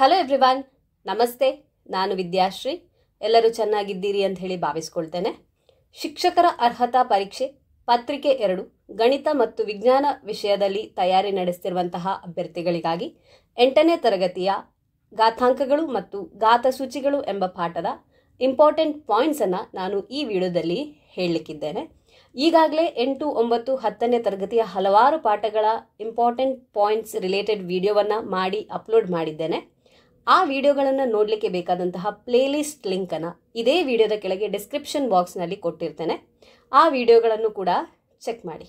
hello von ನಮಸ್ತೆ ನಾನು ವಿದ್ಯಾಶ್ರೀ ಎಲ್ಲರೂ ಚೆನ್ನಾಗಿದ್ದೀರಿ ಅಂತ ಹೇಳಿ ಭಾವಿಸ್ಕೊಳ್ತೇನೆ ಶಿಕ್ಷಕರ ಅರ್ಹತಾ ಪರೀಕ್ಷೆ ಪತ್ರಿಕೆ ಎರಡು ಗಣಿತ ಮತ್ತು ವಿಜ್ಞಾನ ವಿಷಯದಲ್ಲಿ ತಯಾರಿ ನಡೆಸ್ತಿರುವಂತಹ ಅಭ್ಯರ್ಥಿಗಳಿಗಾಗಿ ಎಂಟನೇ ತರಗತಿಯ ಗಾಥಾಂಕಗಳು ಮತ್ತು ಗಾಥಸೂಚಿಗಳು ಎಂಬ ಪಾಠದ ಇಂಪಾರ್ಟೆಂಟ್ ಪಾಯಿಂಟ್ಸನ್ನು ನಾನು ಈ ವಿಡಿಯೋದಲ್ಲಿ ಹೇಳಲಿಕ್ಕಿದ್ದೇನೆ ಈಗಾಗಲೇ ಎಂಟು ಒಂಬತ್ತು ಹತ್ತನೇ ತರಗತಿಯ ಹಲವಾರು ಪಾಠಗಳ ಇಂಪಾರ್ಟೆಂಟ್ ಪಾಯಿಂಟ್ಸ್ ರಿಲೇಟೆಡ್ ವಿಡಿಯೋವನ್ನು ಮಾಡಿ ಅಪ್ಲೋಡ್ ಮಾಡಿದ್ದೇನೆ ಆ ವಿಡಿಯೋಗಳನ್ನು ನೋಡಲಿಕ್ಕೆ ಬೇಕಾದಂತಹ ಪ್ಲೇಲಿಸ್ಟ್ ಲಿಂಕನ್ನು ಇದೇ ವಿಡಿಯೋದ ಕೆಳಗೆ ಡಿಸ್ಕ್ರಿಪ್ಷನ್ ಬಾಕ್ಸ್ನಲ್ಲಿ ಕೊಟ್ಟಿರ್ತೇನೆ ಆ ವಿಡಿಯೋಗಳನ್ನು ಕೂಡ ಚೆಕ್ ಮಾಡಿ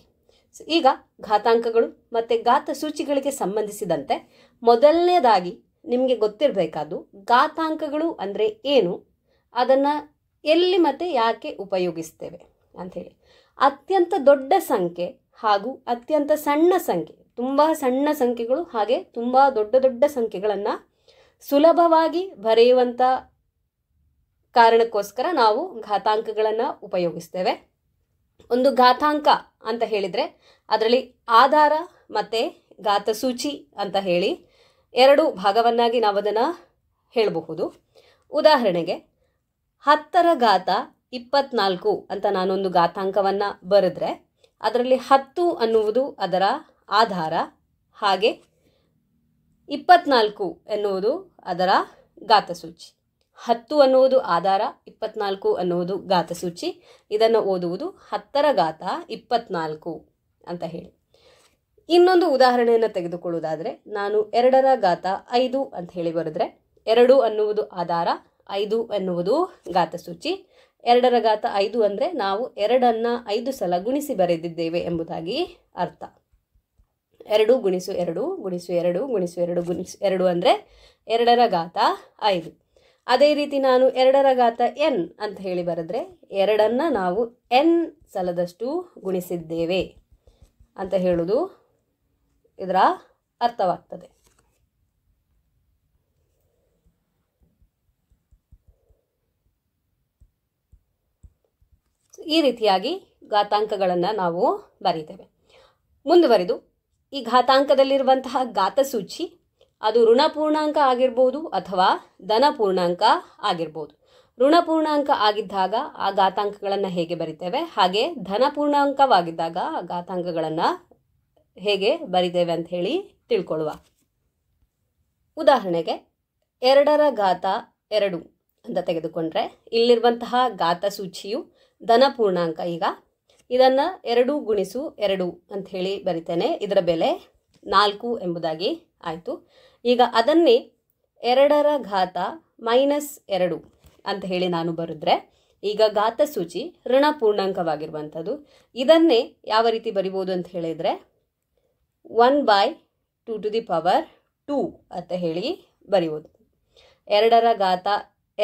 ಸೊ ಈಗ ಘಾತಾಂಕಗಳು ಮತ್ತು ಘಾತ ಸೂಚಿಗಳಿಗೆ ಸಂಬಂಧಿಸಿದಂತೆ ಮೊದಲನೇದಾಗಿ ನಿಮಗೆ ಗೊತ್ತಿರಬೇಕಾದ್ದು ಘಾತಾಂಕಗಳು ಅಂದರೆ ಏನು ಅದನ್ನು ಎಲ್ಲಿ ಮತ್ತೆ ಯಾಕೆ ಉಪಯೋಗಿಸ್ತೇವೆ ಅಂಥೇಳಿ ಅತ್ಯಂತ ದೊಡ್ಡ ಸಂಖ್ಯೆ ಹಾಗೂ ಅತ್ಯಂತ ಸಣ್ಣ ಸಂಖ್ಯೆ ತುಂಬ ಸಣ್ಣ ಸಂಖ್ಯೆಗಳು ಹಾಗೆ ತುಂಬ ದೊಡ್ಡ ದೊಡ್ಡ ಸಂಖ್ಯೆಗಳನ್ನು ಸುಲಭವಾಗಿ ಬರೆಯುವಂಥ ಕಾರಣಕ್ಕೋಸ್ಕರ ನಾವು ಘಾತಾಂಕಗಳನ್ನು ಉಪಯೋಗಿಸ್ತೇವೆ ಒಂದು ಘಾತಾಂಕ ಅಂತ ಹೇಳಿದರೆ ಅದರಲ್ಲಿ ಆಧಾರ ಮತ್ತು ಘಾತಸೂಚಿ ಅಂತ ಹೇಳಿ ಎರಡು ಭಾಗವನ್ನಾಗಿ ನಾವು ಅದನ್ನು ಹೇಳಬಹುದು ಉದಾಹರಣೆಗೆ ಹತ್ತರ ಘಾತ ಇಪ್ಪತ್ನಾಲ್ಕು ಅಂತ ನಾನೊಂದು ಘಾತಾಂಕವನ್ನು ಬರೆದ್ರೆ ಅದರಲ್ಲಿ ಹತ್ತು ಅನ್ನುವುದು ಅದರ ಆಧಾರ ಹಾಗೆ ಇಪ್ಪತ್ನಾಲ್ಕು ಎನ್ನುವುದು ಅದರ ಘಾತಸೂಚಿ ಹತ್ತು ಅನ್ನುವುದು ಆಧಾರ ಇಪ್ಪತ್ನಾಲ್ಕು ಅನ್ನುವುದು ಘಾತಸೂಚಿ ಇದನ್ನು ಓದುವುದು ಹತ್ತರ ಗಾತ ಇಪ್ಪತ್ನಾಲ್ಕು ಅಂತ ಹೇಳಿ ಇನ್ನೊಂದು ಉದಾಹರಣೆಯನ್ನು ತೆಗೆದುಕೊಳ್ಳುವುದಾದರೆ ನಾನು ಎರಡರ ಗಾತ ಐದು ಅಂತ ಹೇಳಿ ಬರೆದ್ರೆ ಎರಡು ಅನ್ನುವುದು ಆಧಾರ ಐದು ಎನ್ನುವುದು ಘಾತಸೂಚಿ ಎರಡರ ಗಾತ ಐದು ಅಂದರೆ ನಾವು ಎರಡನ್ನು ಐದು ಸಲ ಗುಣಿಸಿ ಬರೆದಿದ್ದೇವೆ ಎಂಬುದಾಗಿ ಅರ್ಥ ಎರಡು ಗುಣಿಸು ಎರಡು ಗುಣಿಸು ಎರಡು ಗುಣಿಸು ಎರಡು ಗುಣಿಸು ಎರಡು ಅಂದರೆ ಎರಡರ ಘಾತ ಐದು ಅದೇ ರೀತಿ ನಾನು ಎರಡರ ಘಾತ ಎನ್ ಅಂತ ಹೇಳಿ ಬರೆದ್ರೆ ಎರಡನ್ನು ನಾವು ಎನ್ ಸಲದಷ್ಟು ಗುಣಿಸಿದ್ದೇವೆ ಅಂತ ಹೇಳುವುದು ಇದರ ಅರ್ಥವಾಗ್ತದೆ ಈ ರೀತಿಯಾಗಿ ಘಾತಾಂಕಗಳನ್ನು ನಾವು ಬರೀತೇವೆ ಮುಂದುವರೆದು ಈ ಘಾತಾಂಕದಲ್ಲಿರುವಂತಹ ಘಾತಸೂಚಿ ಅದು ಋಣಪೂರ್ಣಾಂಕ ಆಗಿರ್ಬೋದು ಅಥವಾ ಧನಪೂರ್ಣಾಂಕ ಆಗಿರ್ಬೋದು ಋಣಪೂರ್ಣಾಂಕ ಆಗಿದ್ದಾಗ ಆ ಘಾತಾಂಕಗಳನ್ನು ಹೇಗೆ ಬರಿತೇವೆ ಹಾಗೆ ಧನಪೂರ್ಣಾಂಕವಾಗಿದ್ದಾಗ ಆ ಘಾತಾಂಕಗಳನ್ನು ಹೇಗೆ ಬರಿತೇವೆ ಅಂತ ಹೇಳಿ ತಿಳ್ಕೊಳ್ಳುವ ಉದಾಹರಣೆಗೆ ಎರಡರ ಘಾತ ಎರಡು ಅಂತ ತೆಗೆದುಕೊಂಡ್ರೆ ಇಲ್ಲಿರುವಂತಹ ಘಾತಸೂಚಿಯು ಧನಪೂರ್ಣಾಂಕ ಈಗ ಇದನ್ನು ಎರಡು ಗುಣಿಸು ಎರಡು ಅಂತ ಹೇಳಿ ಬರಿತೇನೆ ಇದರ ಬೆಲೆ ನಾಲ್ಕು ಎಂಬುದಾಗಿ ಆಯಿತು ಈಗ ಅದನ್ನೇ ಎರಡರ ಘಾತ ಮೈನಸ್ ಎರಡು ಅಂತ ಹೇಳಿ ನಾನು ಬರೆದ್ರೆ ಈಗ ಘಾತ ಸೂಚಿ ಋಣ ಪೂರ್ಣಾಂಕವಾಗಿರುವಂಥದ್ದು ಇದನ್ನೇ ಯಾವ ರೀತಿ ಬರಿಬೋದು ಅಂತ ಹೇಳಿದರೆ one by two to the power two ಅಂತ ಹೇಳಿ ಬರೆಯೋದು ಎರಡರ ಘಾತ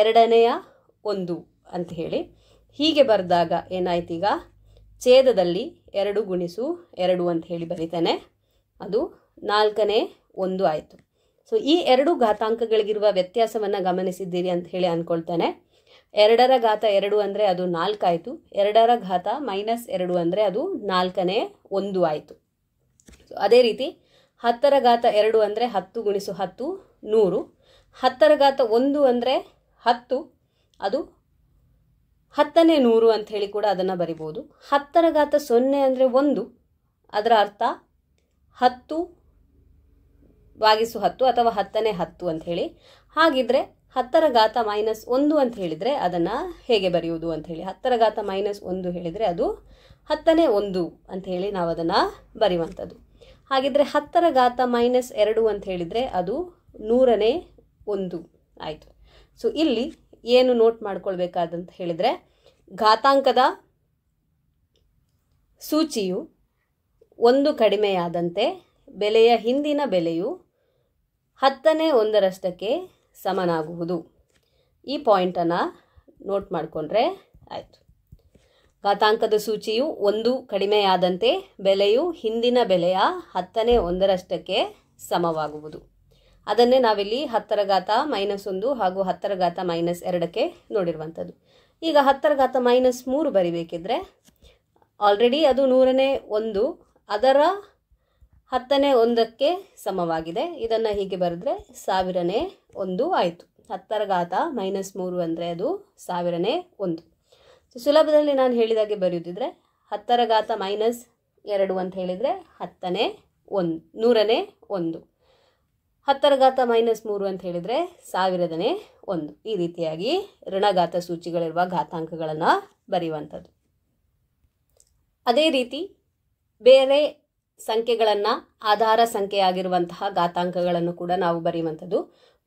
ಎರಡನೆಯ ಒಂದು ಅಂತ ಹೇಳಿ ಹೀಗೆ ಬರೆದಾಗ ಏನಾಯ್ತೀಗ ಛೇದದಲ್ಲಿ ಎರಡು ಗುಣಿಸು ಎರಡು ಅಂತ ಹೇಳಿ ಬರಿತಾನೆ ಅದು ನಾಲ್ಕನೇ ಒಂದು ಆಯಿತು ಸೊ ಈ ಎರಡು ಘಾತಾಂಕಗಳಿಗಿರುವ ವ್ಯತ್ಯಾಸವನ್ನು ಗಮನಿಸಿದ್ದೀರಿ ಅಂತ ಹೇಳಿ ಅಂದ್ಕೊಳ್ತಾನೆ ಎರಡರ ಘಾತ ಎರಡು ಅಂದರೆ ಅದು ನಾಲ್ಕಾಯಿತು ಎರಡರ ಘಾತ ಮೈನಸ್ ಎರಡು ಅಂದರೆ ಅದು ನಾಲ್ಕನೇ ಒಂದು ಆಯಿತು ಸೊ ಅದೇ ರೀತಿ ಹತ್ತರ ಘಾತ ಎರಡು ಅಂದರೆ ಹತ್ತು ಗುಣಿಸು ಹತ್ತು ನೂರು ಹತ್ತರ ಘಾತ ಒಂದು ಅಂದರೆ ಹತ್ತು ಅದು ಹತ್ತನೇ ನೂರು ಅಂತ ಹೇಳಿ ಕೂಡ ಅದನ್ನು ಬರಿಬೋದು ಹತ್ತರ ಘಾತ ಸೊನ್ನೆ ಅಂದರೆ ಒಂದು ಅದರ ಅರ್ಥ ಹತ್ತು ಭಾಗಿಸು ಹತ್ತು ಅಥವಾ ಹತ್ತನೇ ಹತ್ತು ಅಂತ ಹೇಳಿ ಹಾಗಿದ್ರೆ ಹತ್ತರ ಘಾತ ಮೈನಸ್ ಒಂದು ಅಂತ ಹೇಳಿದರೆ ಅದನ್ನು ಹೇಗೆ ಬರೆಯುವುದು ಅಂತ ಹೇಳಿ ಹತ್ತರ ಘಾತ ಮೈನಸ್ ಒಂದು ಹೇಳಿದರೆ ಅದು ಹತ್ತನೇ ಒಂದು ಅಂತ ಹೇಳಿ ನಾವು ಅದನ್ನು ಬರೆಯುವಂಥದ್ದು ಹಾಗಿದ್ರೆ ಹತ್ತರ ಘಾತ ಮೈನಸ್ ಎರಡು ಅಂತ ಹೇಳಿದರೆ ಅದು ನೂರನೇ ಒಂದು ಆಯಿತು ಸೊ ಇಲ್ಲಿ ಏನು ನೋಟ್ ಮಾಡ್ಕೊಳ್ಬೇಕಾದಂತ ಹೇಳಿದರೆ ಘಾತಾಂಕದ ಸೂಚಿಯು ಒಂದು ಕಡಿಮೆಯಾದಂತೆ ಬೆಲೆಯ ಹಿಂದಿನ ಬೆಲೆಯು ಹತ್ತನೇ ಒಂದರಷ್ಟಕ್ಕೆ ಸಮನಾಗುವುದು ಈ ಪಾಯಿಂಟನ್ನು ನೋಟ್ ಮಾಡಿಕೊಂಡ್ರೆ ಆಯಿತು ಘಾತಾಂಕದ ಸೂಚಿಯು ಒಂದು ಕಡಿಮೆಯಾದಂತೆ ಬೆಲೆಯು ಹಿಂದಿನ ಬೆಲೆಯ ಹತ್ತನೇ ಒಂದರಷ್ಟಕ್ಕೆ ಸಮವಾಗುವುದು ಅದನ್ನೇ ನಾವಿಲ್ಲಿ ಹತ್ತರ ಘಾತ ಮೈನಸ್ ಒಂದು ಹಾಗೂ ಹತ್ತರ ಘಾತ ಮೈನಸ್ ಎರಡಕ್ಕೆ ನೋಡಿರುವಂಥದ್ದು ಈಗ ಹತ್ತರ ಘಾತ ಮೈನಸ್ ಮೂರು ಬರಿಬೇಕಿದ್ರೆ ಆಲ್ರೆಡಿ ಅದು ನೂರನೇ ಒಂದು ಅದರ ಹತ್ತನೇ ಒಂದಕ್ಕೆ ಸಮವಾಗಿದೆ ಇದನ್ನು ಹೀಗೆ ಬರೆದ್ರೆ ಸಾವಿರನೇ ಒಂದು ಆಯಿತು ಹತ್ತರ ಘಾತ ಮೈನಸ್ ಮೂರು ಅಂದರೆ ಅದು ಸಾವಿರನೇ ಒಂದು ಸೊ ಸುಲಭದಲ್ಲಿ ನಾನು ಹೇಳಿದಾಗೆ ಬರೆಯುತ್ತಿದ್ರೆ ಹತ್ತರ ಘಾತ ಮೈನಸ್ ಎರಡು ಅಂತ ಹೇಳಿದರೆ ಹತ್ತನೇ ಒಂದು ನೂರನೇ ಒಂದು ಹತ್ತರ ಘಾತ ಮೈನಸ್ ಮೂರು ಅಂತ ಹೇಳಿದರೆ ಸಾವಿರದನೇ ಒಂದು ಈ ರೀತಿಯಾಗಿ ಋಣಘಾತ ಸೂಚಿಗಳಿರುವ ಘಾತಾಂಕಗಳನ್ನು ಬರೆಯುವಂಥದ್ದು ಅದೇ ರೀತಿ ಬೇರೆ ಸಂಖ್ಯೆಗಳನ್ನು ಆಧಾರ ಸಂಖ್ಯೆಯಾಗಿರುವಂತಹ ಘಾತಾಂಕಗಳನ್ನು ಕೂಡ ನಾವು ಬರೆಯುವಂಥದ್ದು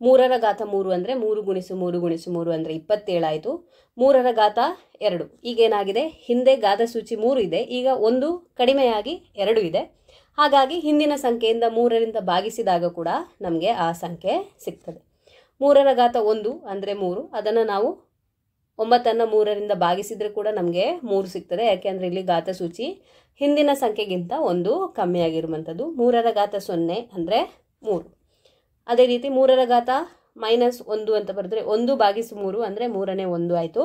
ಮೂರರ ಘಾತ ಮೂರು ಅಂದರೆ ಮೂರು ಗುಣಿಸು ಮೂರು ಗುಣಿಸು ಮೂರು ಅಂದರೆ ಇಪ್ಪತ್ತೇಳಾಯಿತು ಮೂರರ ಘಾತ ಎರಡು ಈಗೇನಾಗಿದೆ ಹಿಂದೆ ಗಾತ ಸೂಚಿ ಮೂರು ಇದೆ ಈಗ ಒಂದು ಕಡಿಮೆಯಾಗಿ ಎರಡು ಇದೆ ಹಾಗಾಗಿ ಹಿಂದಿನ ಸಂಖ್ಯೆಯಿಂದ ಮೂರರಿಂದ ಭಾಗಿಸಿದಾಗ ಕೂಡ ನಮಗೆ ಆ ಸಂಖ್ಯೆ ಸಿಗ್ತದೆ ಮೂರರ ಘಾತ ಒಂದು ಅಂದರೆ ಮೂರು ಅದನ್ನು ನಾವು ಒಂಬತ್ತನ್ನು ಮೂರರಿಂದ ಭಾಗಿಸಿದರೆ ಕೂಡ ನಮಗೆ ಮೂರು ಸಿಗ್ತದೆ ಯಾಕೆಂದರೆ ಇಲ್ಲಿ ಘಾತ ಸೂಚಿ ಹಿಂದಿನ ಸಂಖ್ಯೆಗಿಂತ ಒಂದು ಕಮ್ಮಿಯಾಗಿರುವಂಥದ್ದು ಮೂರರ ಘಾತ ಸೊನ್ನೆ ಅಂದರೆ ಮೂರು ಅದೇ ರೀತಿ ಮೂರರ ಘಾತ ಮೈನಸ್ ಒಂದು ಅಂತ ಬರೆದ್ರೆ ಒಂದು ಭಾಗಿಸು ಮೂರು ಅಂದರೆ ಮೂರನೇ ಒಂದು ಆಯಿತು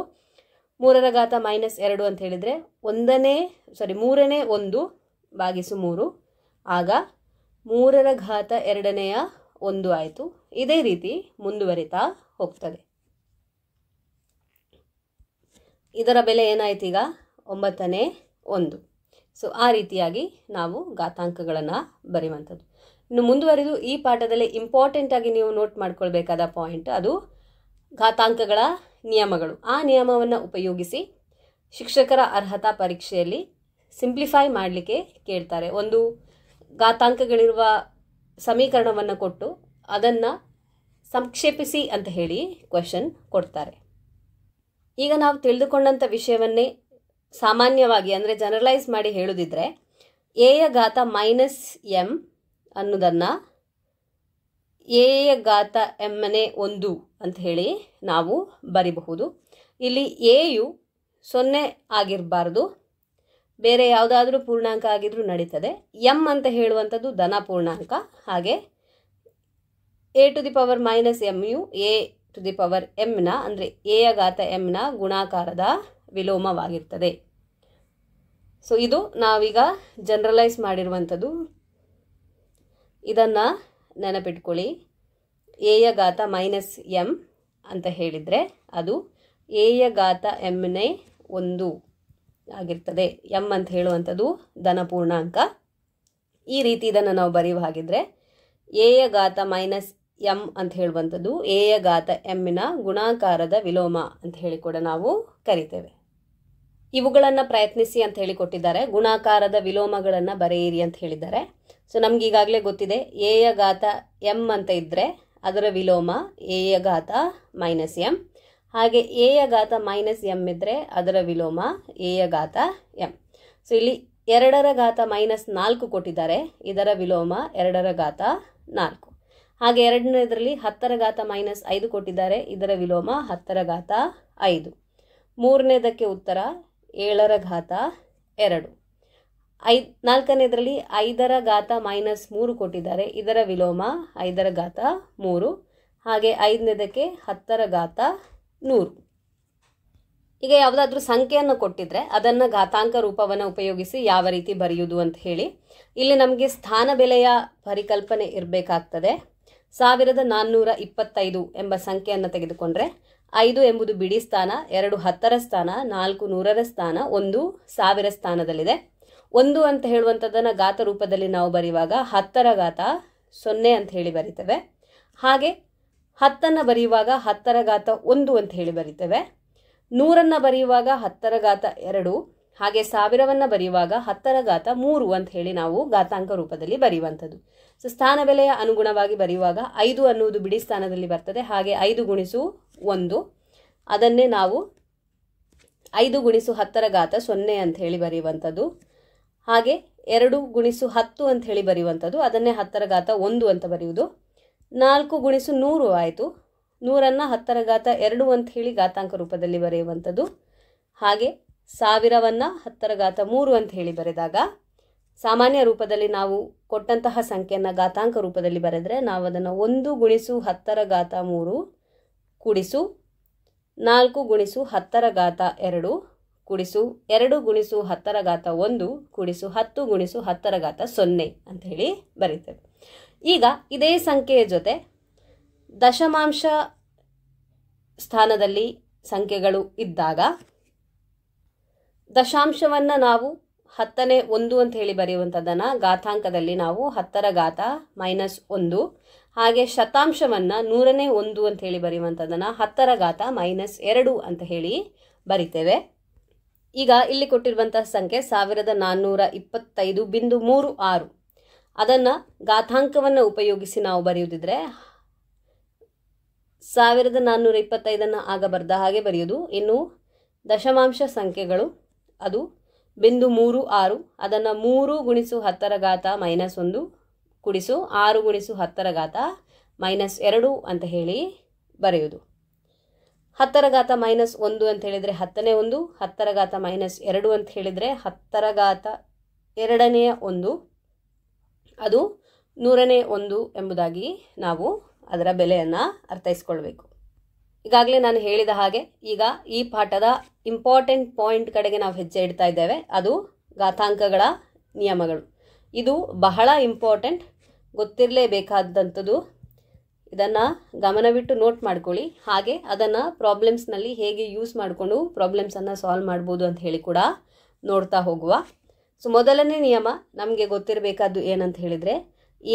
ಮೂರರ ಘಾತ ಮೈನಸ್ ಎರಡು ಅಂತ ಹೇಳಿದರೆ ಒಂದನೇ ಸಾರಿ ಮೂರನೇ ಒಂದು ಭಾಗಿಸು ಮೂರು ಆಗ ಮೂರರ ಘಾತ ಎರಡನೆಯ ಒಂದು ಆಯಿತು ಇದೇ ರೀತಿ ಮುಂದುವರಿತಾ ಹೋಗ್ತದೆ ಇದರ ಬೆಲೆ ಏನಾಯ್ತು ಈಗ ಒಂಬತ್ತನೇ ಒಂದು ಸೊ ಆ ರೀತಿಯಾಗಿ ನಾವು ಘಾತಾಂಕಗಳನ್ನು ಬರೆಯುವಂಥದ್ದು ಇನ್ನು ಮುಂದುವರೆದು ಈ ಪಾಠದಲ್ಲಿ ಇಂಪಾರ್ಟೆಂಟಾಗಿ ನೀವು ನೋಟ್ ಮಾಡ್ಕೊಳ್ಬೇಕಾದ ಪಾಯಿಂಟ್ ಅದು ಘಾತಾಂಕಗಳ ನಿಯಮಗಳು ಆ ನಿಯಮವನ್ನು ಉಪಯೋಗಿಸಿ ಶಿಕ್ಷಕರ ಅರ್ಹತಾ ಪರೀಕ್ಷೆಯಲ್ಲಿ ಸಿಂಪ್ಲಿಫೈ ಮಾಡಲಿಕ್ಕೆ ಕೇಳ್ತಾರೆ ಒಂದು ಘಾತಾಂಕಗಳಿರುವ ಸಮೀಕರಣವನ್ನು ಕೊಟ್ಟು ಅದನ್ನು ಸಂಕ್ಷೇಪಿಸಿ ಅಂತ ಹೇಳಿ ಕ್ವೆಶನ್ ಕೊಡ್ತಾರೆ ಈಗ ನಾವು ತಿಳಿದುಕೊಂಡಂಥ ವಿಷಯವನ್ನೇ ಸಾಮಾನ್ಯವಾಗಿ ಅಂದರೆ ಜನರಲೈಸ್ ಮಾಡಿ ಹೇಳೋದಿದ್ರೆ ಎಯ ಘಾತ ಮೈನಸ್ ಎಂ ಅನ್ನೋದನ್ನು ಎಯ ಘಾತ ಎಮ್ಮನೆ ಒಂದು ಅಂತ ಹೇಳಿ ನಾವು ಬರಿಬಹುದು ಇಲ್ಲಿ ಯು ಸೊನ್ನೆ ಆಗಿರಬಾರ್ದು ಬೇರೆ ಯಾವುದಾದ್ರೂ ಪೂರ್ಣಾಂಕ ಆಗಿದ್ರೂ ನಡೀತದೆ ಎಂ ಅಂತ ಹೇಳುವಂಥದ್ದು ಧನ ಪೂರ್ಣಾಂಕ ಹಾಗೆ a to the power minus m ಯು ಎ ಟು ದಿ ಪವರ್ ಎಮ್ನ ಅಂದರೆ ಎಯ ಘಾತ ಎಮ್ನ ಗುಣಾಕಾರದ ವಿಲೋಮವಾಗಿರ್ತದೆ ಸೊ ಇದು ನಾವೀಗ ಜನರಲೈಸ್ ಮಾಡಿರುವಂಥದ್ದು ಇದನ್ನು ನೆನಪಿಟ್ಕೊಳ್ಳಿ ಎಯ ಘಾತ ಮೈನಸ್ ಎಂ ಅಂತ ಹೇಳಿದರೆ ಅದು ಎಯ ಘಾತ ಎಮ್ನೇ ಒಂದು ಆಗಿರ್ತದೆ ಎಮ್ ಅಂತ ಹೇಳುವಂಥದ್ದು ಧನ ಪೂರ್ಣಾಂಕ ಈ ರೀತಿ ಇದನ್ನು ನಾವು ಬರೆಯುವ ಹಾಗಿದ್ರೆ ಯ ಘಾತ ಮೈನಸ್ ಎಮ್ ಅಂತ ಹೇಳುವಂಥದ್ದು ಯ ಘಾತ ಎಮ್ಮಿನ ಗುಣಾಕಾರದ ವಿಲೋಮ ಅಂತ ಹೇಳಿ ಕೂಡ ನಾವು ಕರಿತೇವೆ ಇವುಗಳನ್ನು ಪ್ರಯತ್ನಿಸಿ ಅಂತ ಹೇಳಿ ಕೊಟ್ಟಿದ್ದಾರೆ ಗುಣಾಕಾರದ ವಿಲೋಮಗಳನ್ನು ಬರೆಯಿರಿ ಅಂತ ಹೇಳಿದ್ದಾರೆ ಸೊ ನಮ್ಗೆ ಈಗಾಗಲೇ ಗೊತ್ತಿದೆ ಯ ಘಾತ ಎಮ್ ಅಂತ ಇದ್ದರೆ ಅದರ ವಿಲೋಮ ಯ ಘಾತ ಮೈನಸ್ ಎಮ್ ಹಾಗೆ ಎ ಯ ಘಾತ ಮೈನಸ್ ಎಮ್ ಇದ್ದರೆ ಅದರ ವಿಲೋಮ ಎ ಯ ಘಾತ ಎಮ್ ಸೊ ಇಲ್ಲಿ ಎರಡರ ಘಾತ ಮೈನಸ್ ನಾಲ್ಕು ಕೊಟ್ಟಿದ್ದಾರೆ ಇದರ ವಿಲೋಮ ಎರಡರ ಘಾತ ನಾಲ್ಕು ಹಾಗೆ ಎರಡನೇದರಲ್ಲಿ ಹತ್ತರ ಘಾತ ಮೈನಸ್ ಐದು ಕೊಟ್ಟಿದ್ದಾರೆ ಇದರ ವಿಲೋಮ ಹತ್ತರ ಘಾತ ಐದು ಮೂರನೇದಕ್ಕೆ ಉತ್ತರ ಏಳರ ಘಾತ ಎರಡು ಐ ನಾಲ್ಕನೇದರಲ್ಲಿ ಐದರ ಘಾತ ಮೈನಸ್ ಮೂರು ಕೊಟ್ಟಿದ್ದಾರೆ ಇದರ ವಿಲೋಮ ಐದರ ಘಾತ ಮೂರು ಹಾಗೆ ಐದನೇದಕ್ಕೆ ಹತ್ತರ ಘಾತ ನೂರು ಈಗ ಯಾವುದಾದ್ರೂ ಸಂಖ್ಯೆಯನ್ನು ಕೊಟ್ಟಿದ್ರೆ ಅದನ್ನು ಘಾತಾಂಕ ರೂಪವನ್ನು ಉಪಯೋಗಿಸಿ ಯಾವ ರೀತಿ ಬರೆಯುವುದು ಅಂತ ಹೇಳಿ ಇಲ್ಲಿ ನಮಗೆ ಸ್ಥಾನ ಬೆಲೆಯ ಪರಿಕಲ್ಪನೆ ಇರಬೇಕಾಗ್ತದೆ ಸಾವಿರದ ನಾನ್ನೂರ ಇಪ್ಪತ್ತೈದು ಎಂಬ ಸಂಖ್ಯೆಯನ್ನು ತೆಗೆದುಕೊಂಡ್ರೆ ಐದು ಎಂಬುದು ಬಿಡಿ ಸ್ಥಾನ ಎರಡು ಹತ್ತರ ಸ್ಥಾನ ನಾಲ್ಕು ನೂರರ ಸ್ಥಾನ ಒಂದು ಸಾವಿರ ಸ್ಥಾನದಲ್ಲಿದೆ ಒಂದು ಅಂತ ಹೇಳುವಂಥದ್ದನ್ನು ಗಾತ ರೂಪದಲ್ಲಿ ನಾವು ಬರೆಯುವಾಗ ಹತ್ತರ ಗಾತ ಸೊನ್ನೆ ಅಂತ ಹೇಳಿ ಬರೀತೇವೆ ಹಾಗೆ ಹತ್ತನ್ನು ಬರೆಯುವಾಗ ಹತ್ತರ ಘಾತ ಒಂದು ಅಂತ ಹೇಳಿ ಬರಿತೇವೆ ನೂರನ್ನು ಬರೆಯುವಾಗ ಹತ್ತರ ಘಾತ ಎರಡು ಹಾಗೆ ಸಾವಿರವನ್ನು ಬರೆಯುವಾಗ ಹತ್ತರ ಘಾತ ಮೂರು ಅಂತ ಹೇಳಿ ನಾವು ಗಾತಾಂಕ ರೂಪದಲ್ಲಿ ಬರೆಯುವಂಥದ್ದು ಸೊ ಸ್ಥಾನ ಬೆಲೆಯ ಅನುಗುಣವಾಗಿ ಬರೆಯುವಾಗ ಐದು ಅನ್ನುವುದು ಬಿಡಿ ಸ್ಥಾನದಲ್ಲಿ ಬರ್ತದೆ ಹಾಗೆ ಐದು ಗುಣಿಸು ಒಂದು ಅದನ್ನೇ ನಾವು ಐದು ಗುಣಿಸು ಹತ್ತರ ಘಾತ ಸೊನ್ನೆ ಅಂತ ಹೇಳಿ ಬರೆಯುವಂಥದ್ದು ಹಾಗೆ ಎರಡು ಗುಣಿಸು ಹತ್ತು ಅಂತ ಹೇಳಿ ಬರೆಯುವಂಥದ್ದು ಅದನ್ನೇ ಹತ್ತರ ಘಾತ ಒಂದು ಅಂತ ಬರೆಯುವುದು ನಾಲ್ಕು ಗುಣಿಸು ನೂರು ಆಯಿತು ನೂರನ್ನು ಹತ್ತರ ಘಾತ ಎರಡು ಅಂತ ಹೇಳಿ ಘಾತಾಂಕ ರೂಪದಲ್ಲಿ ಬರೆಯುವಂಥದ್ದು ಹಾಗೆ ಸಾವಿರವನ್ನು ಹತ್ತರ ಘಾತ ಮೂರು ಅಂತ ಹೇಳಿ ಬರೆದಾಗ ಸಾಮಾನ್ಯ ರೂಪದಲ್ಲಿ ನಾವು ಕೊಟ್ಟಂತಹ ಸಂಖ್ಯೆಯನ್ನು ಘಾತಾಂಕ ರೂಪದಲ್ಲಿ ಬರೆದರೆ ನಾವು ಅದನ್ನು ಒಂದು ಗುಣಿಸು ಹತ್ತರ ಘಾತ ಮೂರು ಕುಡಿಸು ನಾಲ್ಕು ಗುಣಿಸು ಹತ್ತರ ಘಾತ ಎರಡು ಕುಡಿಸು ಎರಡು ಗುಣಿಸು ಹತ್ತರ ಘಾತ ಒಂದು ಕುಡಿಸು ಹತ್ತು ಗುಣಿಸು ಹತ್ತರ ಘಾತ ಸೊನ್ನೆ ಅಂತ ಹೇಳಿ ಬರೀತೇವೆ ಈಗ ಇದೇ ಸಂಖ್ಯೆಯ ಜೊತೆ ದಶಮಾಂಶ ಸ್ಥಾನದಲ್ಲಿ ಸಂಖ್ಯೆಗಳು ಇದ್ದಾಗ ದಶಾಂಶವನ್ನು ನಾವು ಹತ್ತನೇ ಒಂದು ಅಂತ ಹೇಳಿ ಬರೆಯುವಂಥದ್ದನ್ನು ಗಾಥಾಂಕದಲ್ಲಿ ನಾವು ಹತ್ತರ ಗಾತ ಮೈನಸ್ ಒಂದು ಹಾಗೆ ಶತಾಂಶವನ್ನು ನೂರನೇ ಒಂದು ಅಂತ ಹೇಳಿ ಬರೆಯುವಂಥದ್ದನ್ನು ಹತ್ತರ ಗಾತ ಮೈನಸ್ ಎರಡು ಅಂತ ಹೇಳಿ ಬರಿತೇವೆ ಈಗ ಇಲ್ಲಿ ಕೊಟ್ಟಿರುವಂತಹ ಸಂಖ್ಯೆ ಸಾವಿರದ ನಾನ್ನೂರ ಇಪ್ಪತ್ತೈದು ಬಿಂದು ಮೂರು ಆರು ಅದನ್ನು ಗಾಥಾಂಕವನ್ನು ಉಪಯೋಗಿಸಿ ನಾವು ಬರೆಯುವುದಿದ್ರೆ ಸಾವಿರದ ನಾನ್ನೂರ ಇಪ್ಪತ್ತೈದನ್ನು ಆಗ ಬರೆದ ಹಾಗೆ ಬರೆಯೋದು ಇನ್ನು ದಶಮಾಂಶ ಸಂಖ್ಯೆಗಳು ಅದು ಬಿಂದು ಮೂರು ಆರು ಅದನ್ನು ಮೂರು ಗುಣಿಸು ಹತ್ತರ ಘಾತ ಮೈನಸ್ ಒಂದು ಕುಡಿಸು ಆರು ಗುಣಿಸು ಹತ್ತರ ಘಾತ ಮೈನಸ್ ಎರಡು ಅಂತ ಹೇಳಿ ಬರೆಯೋದು ಹತ್ತರ ಘಾತ ಮೈನಸ್ ಒಂದು ಅಂತ ಹೇಳಿದರೆ ಹತ್ತನೇ ಒಂದು ಹತ್ತರ ಘಾತ ಮೈನಸ್ ಎರಡು ಅಂತ ಹೇಳಿದರೆ ಹತ್ತರ ಘಾತ ಎರಡನೆಯ ಒಂದು ಅದು ನೂರನೇ ಒಂದು ಎಂಬುದಾಗಿ ನಾವು ಅದರ ಬೆಲೆಯನ್ನು ಅರ್ಥೈಸ್ಕೊಳ್ಬೇಕು ಈಗಾಗಲೇ ನಾನು ಹೇಳಿದ ಹಾಗೆ ಈಗ ಈ ಪಾಠದ ಇಂಪಾರ್ಟೆಂಟ್ ಪಾಯಿಂಟ್ ಕಡೆಗೆ ನಾವು ಹೆಜ್ಜೆ ಇಡ್ತಾ ಇದ್ದೇವೆ ಅದು ಘಾತಾಂಕಗಳ ನಿಯಮಗಳು ಇದು ಬಹಳ ಇಂಪಾರ್ಟೆಂಟ್ ಗೊತ್ತಿರಲೇಬೇಕಾದಂಥದ್ದು ಇದನ್ನು ಗಮನವಿಟ್ಟು ನೋಟ್ ಮಾಡ್ಕೊಳ್ಳಿ ಹಾಗೆ ಅದನ್ನು ಪ್ರಾಬ್ಲಮ್ಸ್ನಲ್ಲಿ ಹೇಗೆ ಯೂಸ್ ಮಾಡಿಕೊಂಡು ಪ್ರಾಬ್ಲಮ್ಸನ್ನು ಸಾಲ್ವ್ ಮಾಡ್ಬೋದು ಅಂತ ಹೇಳಿ ಕೂಡ ನೋಡ್ತಾ ಹೋಗುವ ಸೊ ಮೊದಲನೇ ನಿಯಮ ನಮಗೆ ಗೊತ್ತಿರಬೇಕಾದ್ದು ಏನಂತ ಹೇಳಿದರೆ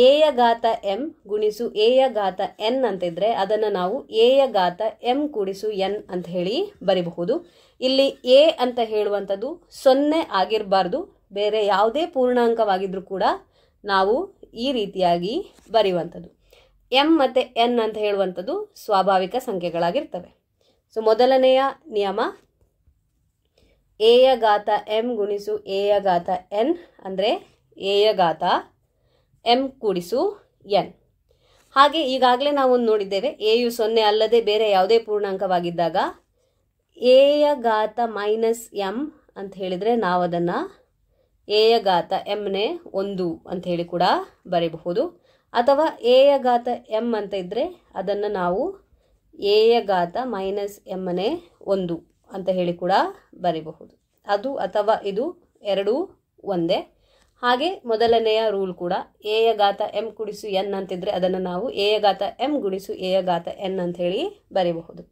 ಎಯ ಘಾತ ಎಂ ಗುಣಿಸು ಎಯ ಘಾತ ಎನ್ ಅಂತಿದ್ರೆ ಅದನ್ನು ನಾವು ಎಯ ಘಾತ ಎಮ್ ಕೂಡಿಸು ಎನ್ ಅಂತ ಹೇಳಿ ಬರಿಬಹುದು ಇಲ್ಲಿ ಎ ಅಂತ ಹೇಳುವಂಥದ್ದು ಸೊನ್ನೆ ಆಗಿರಬಾರ್ದು ಬೇರೆ ಯಾವುದೇ ಪೂರ್ಣಾಂಕವಾಗಿದ್ದರೂ ಕೂಡ ನಾವು ಈ ರೀತಿಯಾಗಿ ಬರೆಯುವಂಥದ್ದು ಎಂ ಮತ್ತು ಎನ್ ಅಂತ ಹೇಳುವಂಥದ್ದು ಸ್ವಾಭಾವಿಕ ಸಂಖ್ಯೆಗಳಾಗಿರ್ತವೆ ಸೊ ಮೊದಲನೆಯ ನಿಯಮ ಎಯ ಘಾತ ಎಮ್ ಗುಣಿಸು ಎಯ ಘಾತ ಎನ್ ಅಂದರೆ ಎಯ ಘಾತ ಎಮ್ ಕೂಡಿಸು ಎನ್ ಹಾಗೆ ಈಗಾಗಲೇ ನಾವೊಂದು ನೋಡಿದ್ದೇವೆ ಎ ಯು ಸೊನ್ನೆ ಅಲ್ಲದೆ ಬೇರೆ ಯಾವುದೇ ಪೂರ್ಣಾಂಕವಾಗಿದ್ದಾಗ ಎಯ ಘಾತ ಮೈನಸ್ ಎಂ ಅಂತ ಹೇಳಿದರೆ ನಾವು ಅದನ್ನು ಎಯ ಘಾತ ಎಮ್ನೇ ಒಂದು ಅಂತ ಹೇಳಿ ಕೂಡ ಬರೆಯಬಹುದು ಅಥವಾ ಎಯ ಘಾತ ಎಂ ಅಂತ ಇದ್ದರೆ ಅದನ್ನು ನಾವು ಎಯ ಘಾತ ಮೈನಸ್ ಎಮ್ನೇ ಒಂದು ಅಂತ ಹೇಳಿ ಕೂಡ ಬರಿಬಹುದು ಅದು ಅಥವಾ ಇದು ಎರಡೂ ಒಂದೇ ಹಾಗೆ ಮೊದಲನೆಯ ರೂಲ್ ಕೂಡ ಎಯ ಗಾತ ಎಂ ಗುಡಿಸು ಎನ್ ಅಂತಿದ್ರೆ ಅದನ್ನು ನಾವು ಎಯ ಗಾತ ಎಂ ಗುಡಿಸು ಎಯ ಗಾತ ಎನ್ ಅಂತ ಹೇಳಿ ಬರೀಬಹುದು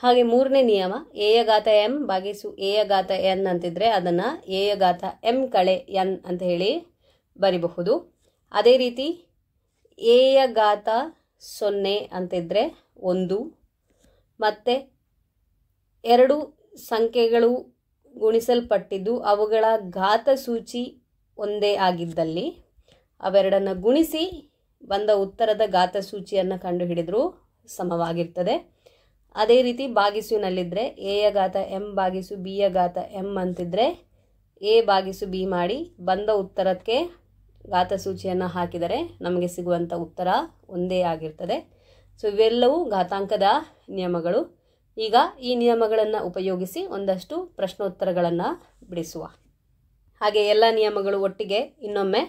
ಹಾಗೆ ಮೂರನೇ ನಿಯಮ ಎಯ ಗಾತ ಎಂ ಭಾಗಿಸು ಎಯ ಗಾತ ಎನ್ ಅಂತಿದ್ರೆ ಅದನ್ನು ಎಯ ಗಾತ ಎಂ ಕಳೆ ಎನ್ ಅಂತ ಹೇಳಿ ಬರಿಬಹುದು ಅದೇ ರೀತಿ ಎಯ ಗಾತ ಸೊನ್ನೆ ಅಂತಿದ್ರೆ ಒಂದು ಮತ್ತೆ ಎರಡು ಸಂಖ್ಯೆಗಳು ಗುಣಿಸಲ್ಪಟ್ಟಿದ್ದು ಅವುಗಳ ಘಾತಸೂಚಿ ಒಂದೇ ಆಗಿದ್ದಲ್ಲಿ ಅವೆರಡನ್ನು ಗುಣಿಸಿ ಬಂದ ಉತ್ತರದ ಘಾತಸೂಚಿಯನ್ನು ಕಂಡುಹಿಡಿದರೂ ಸಮವಾಗಿರ್ತದೆ ಅದೇ ರೀತಿ ಬಾಗಿಸುವಿನಲ್ಲಿದ್ದರೆ ಎಯ ಘಾತ ಎಂ ಬಾಗಿಸು ಬಿಯ ಘಾತ ಎಮ್ ಅಂತಿದ್ದರೆ ಎ ಬಾಗಿಸು ಬಿ ಮಾಡಿ ಬಂದ ಉತ್ತರಕ್ಕೆ ಘಾತಸೂಚಿಯನ್ನು ಹಾಕಿದರೆ ನಮಗೆ ಸಿಗುವಂಥ ಉತ್ತರ ಒಂದೇ ಆಗಿರ್ತದೆ ಸೊ ಇವೆಲ್ಲವೂ ಘಾತಾಂಕದ ನಿಯಮಗಳು ಈಗ ಈ ನಿಯಮಗಳನ್ನು ಉಪಯೋಗಿಸಿ ಒಂದಷ್ಟು ಪ್ರಶ್ನೋತ್ತರಗಳನ್ನು ಬಿಡಿಸುವ ಹಾಗೆ ಎಲ್ಲ ನಿಯಮಗಳು ಒಟ್ಟಿಗೆ ಇನ್ನೊಮ್ಮೆ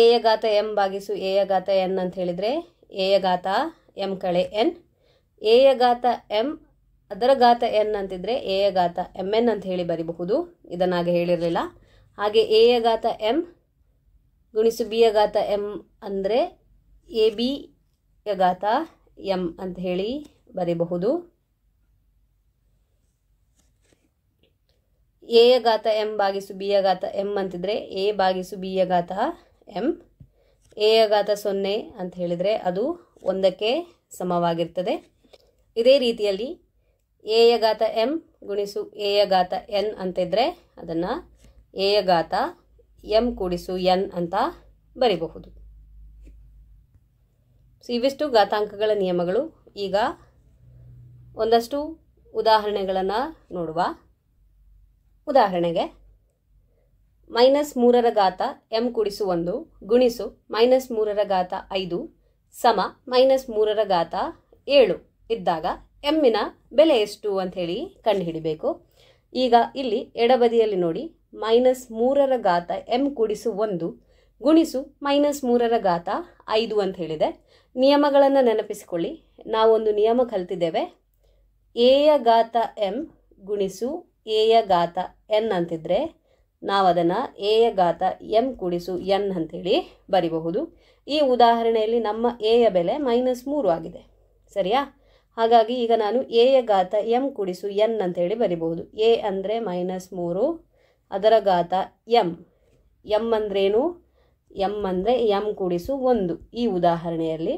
ಎಯ ಘಾತ ಎಂ ಭಾಗಿಸು ಎಯ ಘಾತ ಎನ್ ಅಂತ ಹೇಳಿದರೆ ಎಯ ಘಾತ ಎಂ ಕಳೆ ಎನ್ ಎಯ ಘಾತ ಎಂ ಅದರ ಘಾತ ಎನ್ ಅಂತಿದ್ರೆ ಎಯ ಘಾತ ಎಮ್ ಎನ್ ಅಂತ ಹೇಳಿ ಬರಿಬಹುದು ಇದನ್ನಾಗೆ ಹೇಳಿರಲಿಲ್ಲ ಹಾಗೆ ಎಯ ಘಾತ ಎಂ ಗುಣಿಸು ಬಿಯ ಘಾತ ಎಂ ಅಂದರೆ ಎ ಯ ಘಾತ ಎಂ ಅಂತ ಹೇಳಿ ಬರೆಯಬಹುದು ಎ ಘಾತ ಎಂ ಬಾಗಿಸು ಬಿ ಘಾತ ಎಂ ಅಂತಿದ್ರೆ ಎ ಬಾಗಿಸು ಬಿ ಘಾತ ಎಂ ಎ ಘಾತ ಸೊನ್ನೆ ಅಂತ ಹೇಳಿದರೆ ಅದು ಒಂದಕ್ಕೆ ಸಮವಾಗಿರ್ತದೆ ಇದೇ ರೀತಿಯಲ್ಲಿ ಎಯ ಘಾತ ಎಂ ಗುಣಿಸು ಎ ಘಾತ ಎನ್ ಅಂತಿದ್ರೆ ಅದನ್ನು ಎ ಘಾತ ಎಂ ಕೂಡಿಸು ಎನ್ ಅಂತ ಬರಿಬಹುದು ಇವಿಷ್ಟು ಗಾತಾಂಕಗಳ ನಿಯಮಗಳು ಈಗ ಒಂದಷ್ಟು ಉದಾಹರಣೆಗಳನ್ನು ನೋಡುವ ಉದಾಹರಣೆಗೆ ಮೈನಸ್ ಮೂರರ ಗಾತ ಎಂ ಕುಡಿಸು ಒಂದು ಗುಣಿಸು ಮೈನಸ್ ಮೂರರ ಗಾತ ಐದು ಸಮ ಮೈನಸ್ ಮೂರರ ಗಾತ ಏಳು ಇದ್ದಾಗ ಎಮ್ಮಿನ ಬೆಲೆ ಎಷ್ಟು ಅಂತ ಹೇಳಿ ಕಂಡುಹಿಡಿಬೇಕು ಈಗ ಇಲ್ಲಿ ಎಡಬದಿಯಲ್ಲಿ ನೋಡಿ ಮೈನಸ್ ಮೂರರ ಗಾತ ಎಂ ಕುಡಿಸು ಒಂದು ಗುಣಿಸು ಮೈನಸ್ ಮೂರರ ಗಾತ ಐದು ಅಂತ ಹೇಳಿದೆ ನಿಯಮಗಳನ್ನು ನೆನಪಿಸಿಕೊಳ್ಳಿ ನಾವೊಂದು ನಿಯಮ ಕಲ್ತಿದ್ದೇವೆ ಎಯ ಗಾತ ಎಮ್ ಗುಣಿಸು ಎಯ ಗಾತ ಎನ್ ಅಂತಿದ್ದರೆ ನಾವು ಅದನ್ನು ಎಯ ಗಾತ ಕುಡಿಸು ಕೂಡಿಸು ಎನ್ ಅಂಥೇಳಿ ಬರಿಬಹುದು ಈ ಉದಾಹರಣೆಯಲ್ಲಿ ನಮ್ಮ ಎಯ ಬೆಲೆ ಮೈನಸ್ ಮೂರು ಆಗಿದೆ ಸರಿಯಾ ಹಾಗಾಗಿ ಈಗ ನಾನು ಎಯ ಗಾತ ಎಂ ಕೂಡಿಸು ಎನ್ ಅಂತೇಳಿ ಬರಿಬಹುದು ಎ ಅಂದರೆ ಮೈನಸ್ ಮೂರು ಅದರ ಗಾತ ಎಂ ಎಮ್ ಅಂದ್ರೇನು ಎಮ್ ಅಂದರೆ ಎಮ್ ಕುಡಿಸು ಒಂದು ಈ ಉದಾಹರಣೆಯಲ್ಲಿ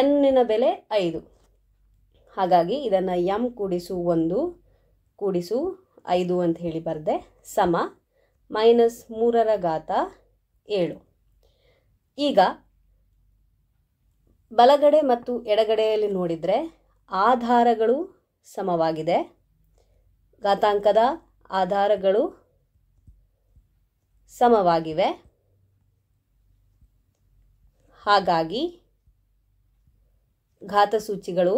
ಎನ್ನಿನ ಬೆಲೆ ಐದು ಹಾಗಾಗಿ ಇದನ್ನು ಎಂ ಕೂಡಿಸು ಒಂದು ಕೂಡಿಸು ಐದು ಅಂತ ಹೇಳಿ ಬರೆದೆ ಸಮ ಮೈನಸ್ ಮೂರರ ಘಾತ ಏಳು ಈಗ ಬಲಗಡೆ ಮತ್ತು ಎಡಗಡೆಯಲ್ಲಿ ನೋಡಿದರೆ ಆಧಾರಗಳು ಸಮವಾಗಿದೆ ಘಾತಾಂಕದ ಆಧಾರಗಳು ಸಮವಾಗಿವೆ ಹಾಗಾಗಿ ಘಾತಸೂಚಿಗಳು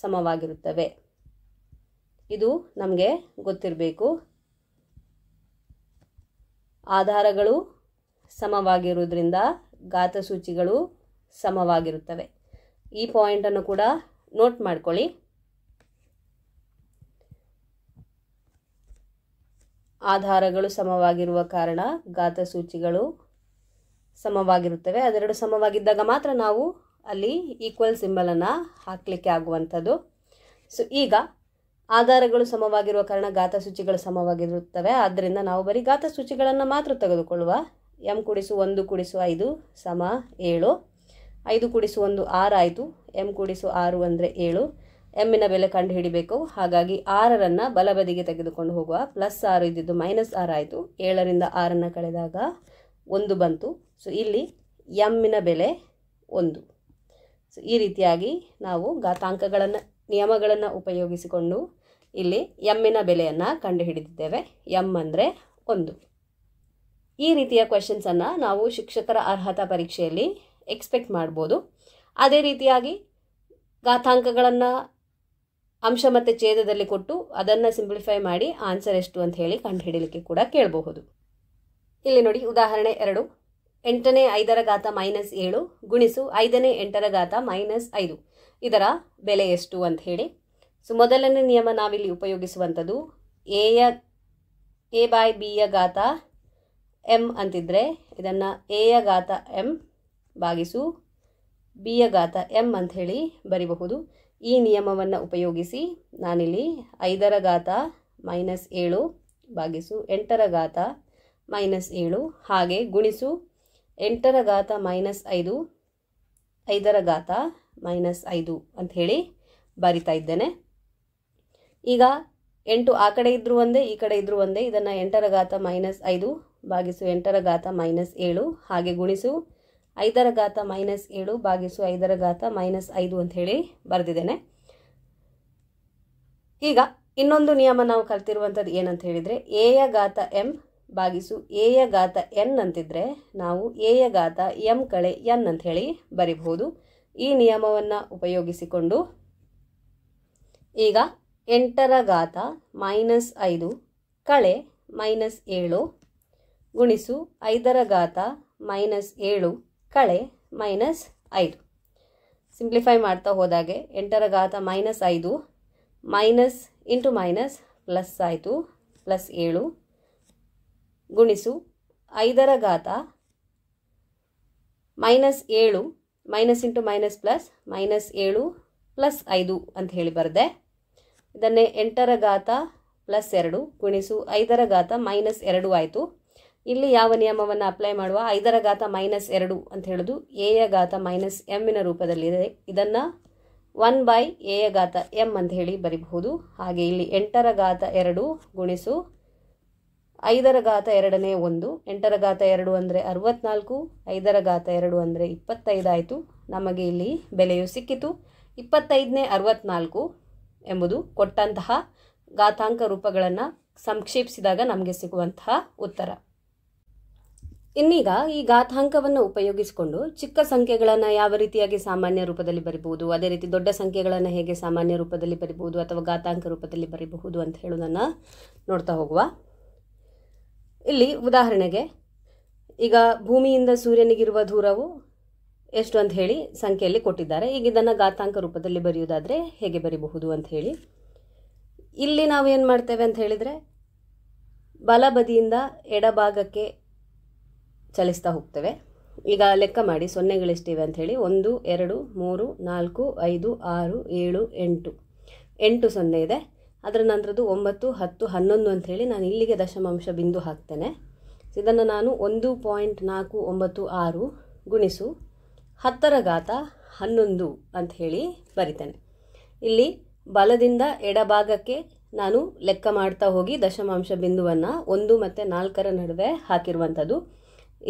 ಸಮವಾಗಿರುತ್ತವೆ ಇದು ನಮಗೆ ಗೊತ್ತಿರಬೇಕು ಆಧಾರಗಳು ಸಮವಾಗಿರುವುದರಿಂದ ಗಾತಸೂಚಿಗಳು ಸಮವಾಗಿರುತ್ತವೆ ಈ ಪಾಯಿಂಟನ್ನು ಕೂಡ ನೋಟ್ ಮಾಡ್ಕೊಳ್ಳಿ ಆಧಾರಗಳು ಸಮವಾಗಿರುವ ಕಾರಣ ಗಾತಸೂಚಿಗಳು ಸಮವಾಗಿರುತ್ತವೆ ಅದೆರಡು ಸಮವಾಗಿದ್ದಾಗ ಮಾತ್ರ ನಾವು ಅಲ್ಲಿ ಈಕ್ವಲ್ ಸಿಂಬಲನ್ನು ಹಾಕಲಿಕ್ಕೆ ಆಗುವಂಥದ್ದು ಸೊ ಈಗ ಆಧಾರಗಳು ಸಮವಾಗಿರುವ ಕಾರಣ ಗಾತ ಸೂಚಿಗಳು ಸಮವಾಗಿರುತ್ತವೆ ಆದ್ದರಿಂದ ನಾವು ಬರೀ ಸೂಚಿಗಳನ್ನು ಮಾತ್ರ ತೆಗೆದುಕೊಳ್ಳುವ ಎಂ ಕುಡಿಸು ಒಂದು ಕುಡಿಸು ಐದು ಸಮ ಏಳು ಐದು ಕುಡಿಸು ಒಂದು ಆರು ಆಯಿತು ಎಮ್ ಕುಡಿಸು ಆರು ಅಂದರೆ ಏಳು ಎಮ್ಮಿನ ಬೆಲೆ ಕಂಡು ಹಾಗಾಗಿ ಆರರನ್ನು ಬಲಬದಿಗೆ ತೆಗೆದುಕೊಂಡು ಹೋಗುವ ಪ್ಲಸ್ ಆರು ಇದ್ದಿದ್ದು ಮೈನಸ್ ಆರು ಆಯಿತು ಏಳರಿಂದ ಆರನ್ನು ಕಳೆದಾಗ ಒಂದು ಬಂತು ಸೊ ಇಲ್ಲಿ ಎಮ್ಮಿನ ಬೆಲೆ ಒಂದು ಸೊ ಈ ರೀತಿಯಾಗಿ ನಾವು ಘಾತಾಂಕಗಳನ್ನು ನಿಯಮಗಳನ್ನು ಉಪಯೋಗಿಸಿಕೊಂಡು ಇಲ್ಲಿ ಎಮ್ಮಿನ ಬೆಲೆಯನ್ನು ಕಂಡುಹಿಡಿದಿದ್ದೇವೆ ಎಮ್ ಅಂದರೆ ಒಂದು ಈ ರೀತಿಯ ಕ್ವೆಶನ್ಸನ್ನು ನಾವು ಶಿಕ್ಷಕರ ಅರ್ಹತಾ ಪರೀಕ್ಷೆಯಲ್ಲಿ ಎಕ್ಸ್ಪೆಕ್ಟ್ ಮಾಡ್ಬೋದು ಅದೇ ರೀತಿಯಾಗಿ ಘಾತಾಂಕಗಳನ್ನು ಅಂಶ ಮತ್ತು ಛೇದದಲ್ಲಿ ಕೊಟ್ಟು ಅದನ್ನು ಸಿಂಪ್ಲಿಫೈ ಮಾಡಿ ಆನ್ಸರ್ ಎಷ್ಟು ಅಂತ ಹೇಳಿ ಕಂಡುಹಿಡಲಿಕ್ಕೆ ಕೂಡ ಕೇಳಬಹುದು ಇಲ್ಲಿ ನೋಡಿ ಉದಾಹರಣೆ ಎರಡು ಎಂಟನೇ ಐದರ ಘಾತ ಮೈನಸ್ ಏಳು ಗುಣಿಸು ಐದನೇ ಎಂಟರ ಘಾತ ಮೈನಸ್ ಐದು ಇದರ ಬೆಲೆ ಎಷ್ಟು ಅಂತ ಹೇಳಿ ಸೊ ಮೊದಲನೇ ನಿಯಮ ನಾವಿಲ್ಲಿ ಉಪಯೋಗಿಸುವಂಥದ್ದು ಎಯ ಎ ಬಾಯ್ ಬಿಯ ಘಾತ ಎಮ್ ಅಂತಿದ್ದರೆ ಇದನ್ನು ಎಯ ಘಾತ ಎಮ್ ಭಾಗಿಸು ಬಿಯ ಘಾತ ಎಮ್ ಅಂತ ಹೇಳಿ ಬರಿಬಹುದು ಈ ನಿಯಮವನ್ನು ಉಪಯೋಗಿಸಿ ನಾನಿಲ್ಲಿ ಐದರ ಘಾತ ಮೈನಸ್ ಏಳು ಭಾಗಿಸು ಎಂಟರ ಘಾತ ಮೈನಸ್ ಏಳು ಹಾಗೆ ಗುಣಿಸು ಎಂಟರ ಘಾತ ಮೈನಸ್ ಐದು ಐದರ ಘಾತ ಮೈನಸ್ ಐದು ಅಂತ ಹೇಳಿ ಬರಿತಾ ಇದ್ದೇನೆ ಈಗ ಎಂಟು ಆ ಕಡೆ ಇದ್ದರೂ ಒಂದೇ ಈ ಕಡೆ ಇದ್ದರೂ ಒಂದೇ ಇದನ್ನು ಎಂಟರ ಘಾತ ಮೈನಸ್ ಐದು ಭಾಗಿಸು ಎಂಟರ ಘಾತ ಮೈನಸ್ ಏಳು ಹಾಗೆ ಗುಣಿಸು ಐದರ ಘಾತ ಮೈನಸ್ ಏಳು ಭಾಗಿಸು ಐದರ ಘಾತ ಮೈನಸ್ ಐದು ಅಂತ ಹೇಳಿ ಬರೆದಿದ್ದೇನೆ ಈಗ ಇನ್ನೊಂದು ನಿಯಮ ನಾವು ಕಲ್ತಿರುವಂಥದ್ದು ಏನಂತ ಹೇಳಿದರೆ ಎಯ ಗಾತ ಎಂ ಭಾಗಿಸು ಎಯ ಘಾತ ಎನ್ ಅಂತಿದ್ರೆ ನಾವು ಎಯ ಘಾತ ಎಂ ಕಳೆ ಎನ್ ಅಂತ ಹೇಳಿ ಬರಿಬಹುದು ಈ ನಿಯಮವನ್ನು ಉಪಯೋಗಿಸಿಕೊಂಡು ಈಗ ಎಂಟರ ಘಾತ ಮೈನಸ್ ಐದು ಕಳೆ ಮೈನಸ್ ಏಳು ಗುಣಿಸು ಐದರ ಘಾತ ಮೈನಸ್ ಏಳು ಕಳೆ ಮೈನಸ್ ಐದು ಸಿಂಪ್ಲಿಫೈ ಮಾಡ್ತಾ ಹೋದಾಗೆ ಎಂಟರ ಘಾತ ಮೈನಸ್ ಐದು ಮೈನಸ್ ಇಂಟು ಮೈನಸ್ ಪ್ಲಸ್ ಆಯಿತು ಪ್ಲಸ್ ಏಳು ಗುಣಿಸು ಐದರ ಘಾತ ಮೈನಸ್ ಏಳು minus into minus plus minus ಏಳು ಪ್ಲಸ್ ಐದು ಅಂತ ಹೇಳಿ ಬರೆದೆ ಇದನ್ನೇ ಎಂಟರ ಘಾತ ಪ್ಲಸ್ ಎರಡು ಗುಣಿಸು ಐದರ ಘಾತ ಮೈನಸ್ ಎರಡು ಆಯಿತು ಇಲ್ಲಿ ಯಾವ ನಿಯಮವನ್ನು ಅಪ್ಲೈ ಮಾಡುವ ಐದರ ಘಾತ ಮೈನಸ್ ಎರಡು ಅಂತ ಹೇಳೋದು ಎಯ ಘಾತ ಮೈನಸ್ ಎಮ್ಮಿನ ರೂಪದಲ್ಲಿದೆ ಇದನ್ನು ಒನ್ ಬೈ ಎಯ ಘಾತ ಎಮ್ ಅಂತ ಹೇಳಿ ಬರಿಬಹುದು ಹಾಗೆ ಇಲ್ಲಿ ಎಂಟರ ಘಾತ ಎರಡು ಗುಣಿಸು ಐದರ ಘಾತ ಎರಡನೇ ಒಂದು ಎಂಟರ ಘಾತ ಎರಡು ಅಂದರೆ ಅರವತ್ನಾಲ್ಕು ಐದರ ಘಾತ ಎರಡು ಅಂದರೆ ಇಪ್ಪತ್ತೈದಾಯಿತು ನಮಗೆ ಇಲ್ಲಿ ಬೆಲೆಯು ಸಿಕ್ಕಿತು ಇಪ್ಪತ್ತೈದನೇ ಅರವತ್ನಾಲ್ಕು ಎಂಬುದು ಕೊಟ್ಟಂತಹ ಘಾತಾಂಕ ರೂಪಗಳನ್ನು ಸಂಕ್ಷೇಪಿಸಿದಾಗ ನಮಗೆ ಸಿಗುವಂತಹ ಉತ್ತರ ಇನ್ನೀಗ ಈ ಘಾತಾಂಕವನ್ನು ಉಪಯೋಗಿಸಿಕೊಂಡು ಚಿಕ್ಕ ಸಂಖ್ಯೆಗಳನ್ನು ಯಾವ ರೀತಿಯಾಗಿ ಸಾಮಾನ್ಯ ರೂಪದಲ್ಲಿ ಬರಿಬಹುದು ಅದೇ ರೀತಿ ದೊಡ್ಡ ಸಂಖ್ಯೆಗಳನ್ನು ಹೇಗೆ ಸಾಮಾನ್ಯ ರೂಪದಲ್ಲಿ ಬರಿಬಹುದು ಅಥವಾ ಘಾತಾಂಕ ರೂಪದಲ್ಲಿ ಬರಿಬಹುದು ಅಂತ ಹೇಳೋದನ್ನು ನೋಡ್ತಾ ಹೋಗುವ ಇಲ್ಲಿ ಉದಾಹರಣೆಗೆ ಈಗ ಭೂಮಿಯಿಂದ ಸೂರ್ಯನಿಗಿರುವ ದೂರವು ಎಷ್ಟು ಅಂತ ಹೇಳಿ ಸಂಖ್ಯೆಯಲ್ಲಿ ಕೊಟ್ಟಿದ್ದಾರೆ ಈಗ ಇದನ್ನು ಗಾತಾಂಕ ರೂಪದಲ್ಲಿ ಬರೆಯುವುದಾದರೆ ಹೇಗೆ ಬರಿಬಹುದು ಅಂತ ಹೇಳಿ ಇಲ್ಲಿ ನಾವು ಏನು ಮಾಡ್ತೇವೆ ಅಂತ ಹೇಳಿದರೆ ಬಲಬದಿಯಿಂದ ಎಡಭಾಗಕ್ಕೆ ಚಲಿಸ್ತಾ ಹೋಗ್ತೇವೆ ಈಗ ಲೆಕ್ಕ ಮಾಡಿ ಅಂತ ಅಂಥೇಳಿ ಒಂದು ಎರಡು ಮೂರು ನಾಲ್ಕು ಐದು ಆರು ಏಳು ಎಂಟು ಎಂಟು ಸೊನ್ನೆ ಇದೆ ಅದರ ನಂತರದ್ದು ಒಂಬತ್ತು ಹತ್ತು ಹನ್ನೊಂದು ಅಂಥೇಳಿ ನಾನು ಇಲ್ಲಿಗೆ ದಶಮಾಂಶ ಬಿಂದು ಹಾಕ್ತೇನೆ ಇದನ್ನು ನಾನು ಒಂದು ಪಾಯಿಂಟ್ ನಾಲ್ಕು ಒಂಬತ್ತು ಆರು ಗುಣಿಸು ಹತ್ತರ ಘಾತ ಹನ್ನೊಂದು ಅಂತ ಹೇಳಿ ಬರಿತೇನೆ ಇಲ್ಲಿ ಬಲದಿಂದ ಎಡಭಾಗಕ್ಕೆ ನಾನು ಲೆಕ್ಕ ಮಾಡ್ತಾ ಹೋಗಿ ದಶಮಾಂಶ ಬಿಂದುವನ್ನು ಒಂದು ಮತ್ತು ನಾಲ್ಕರ ನಡುವೆ ಹಾಕಿರುವಂಥದ್ದು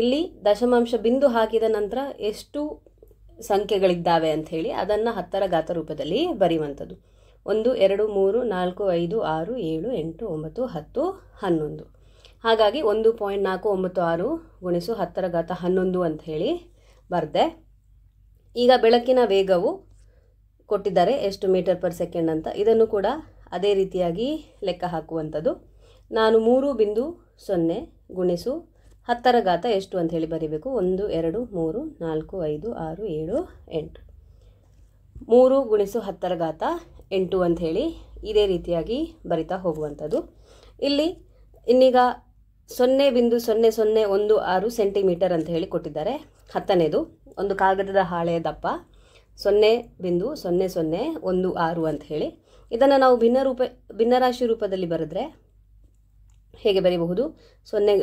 ಇಲ್ಲಿ ದಶಮಾಂಶ ಬಿಂದು ಹಾಕಿದ ನಂತರ ಎಷ್ಟು ಸಂಖ್ಯೆಗಳಿದ್ದಾವೆ ಅಂಥೇಳಿ ಅದನ್ನು ಹತ್ತರ ಗಾತ ರೂಪದಲ್ಲಿ ಬರೆಯುವಂಥದ್ದು ಒಂದು ಎರಡು ಮೂರು ನಾಲ್ಕು ಐದು ಆರು ಏಳು ಎಂಟು ಒಂಬತ್ತು ಹತ್ತು ಹನ್ನೊಂದು ಹಾಗಾಗಿ ಒಂದು ಪಾಯಿಂಟ್ ನಾಲ್ಕು ಒಂಬತ್ತು ಆರು ಗುಣಿಸು ಹತ್ತರ ಘಾತ ಹನ್ನೊಂದು ಅಂತ ಹೇಳಿ ಬರೆದೆ ಈಗ ಬೆಳಕಿನ ವೇಗವು ಕೊಟ್ಟಿದ್ದಾರೆ ಎಷ್ಟು ಮೀಟರ್ ಪರ್ ಸೆಕೆಂಡ್ ಅಂತ ಇದನ್ನು ಕೂಡ ಅದೇ ರೀತಿಯಾಗಿ ಲೆಕ್ಕ ಹಾಕುವಂಥದ್ದು ನಾನು ಮೂರು ಬಿಂದು ಸೊನ್ನೆ ಗುಣಿಸು ಹತ್ತರ ಘಾತ ಎಷ್ಟು ಅಂತ ಹೇಳಿ ಬರೀಬೇಕು ಒಂದು ಎರಡು ಮೂರು ನಾಲ್ಕು ಐದು ಆರು ಏಳು ಎಂಟು ಮೂರು ಗುಣಿಸು ಹತ್ತರ ಘಾತ ಎಂಟು ಅಂತ ಹೇಳಿ ಇದೇ ರೀತಿಯಾಗಿ ಬರಿತಾ ಹೋಗುವಂಥದ್ದು ಇಲ್ಲಿ ಇನ್ನೀಗ ಸೊನ್ನೆ ಬಿಂದು ಸೊನ್ನೆ ಸೊನ್ನೆ ಒಂದು ಆರು ಸೆಂಟಿಮೀಟರ್ ಅಂತ ಹೇಳಿ ಕೊಟ್ಟಿದ್ದಾರೆ ಹತ್ತನೇದು ಒಂದು ಕಾಗದದ ಹಾಳೆಯ ದಪ್ಪ ಸೊನ್ನೆ ಬಿಂದು ಸೊನ್ನೆ ಸೊನ್ನೆ ಒಂದು ಆರು ಅಂತ ಹೇಳಿ ಇದನ್ನು ನಾವು ಭಿನ್ನ ರೂಪ ಭಿನ್ನರಾಶಿ ರೂಪದಲ್ಲಿ ಬರೆದ್ರೆ ಹೇಗೆ ಬರೀಬಹುದು ಸೊನ್ನೆ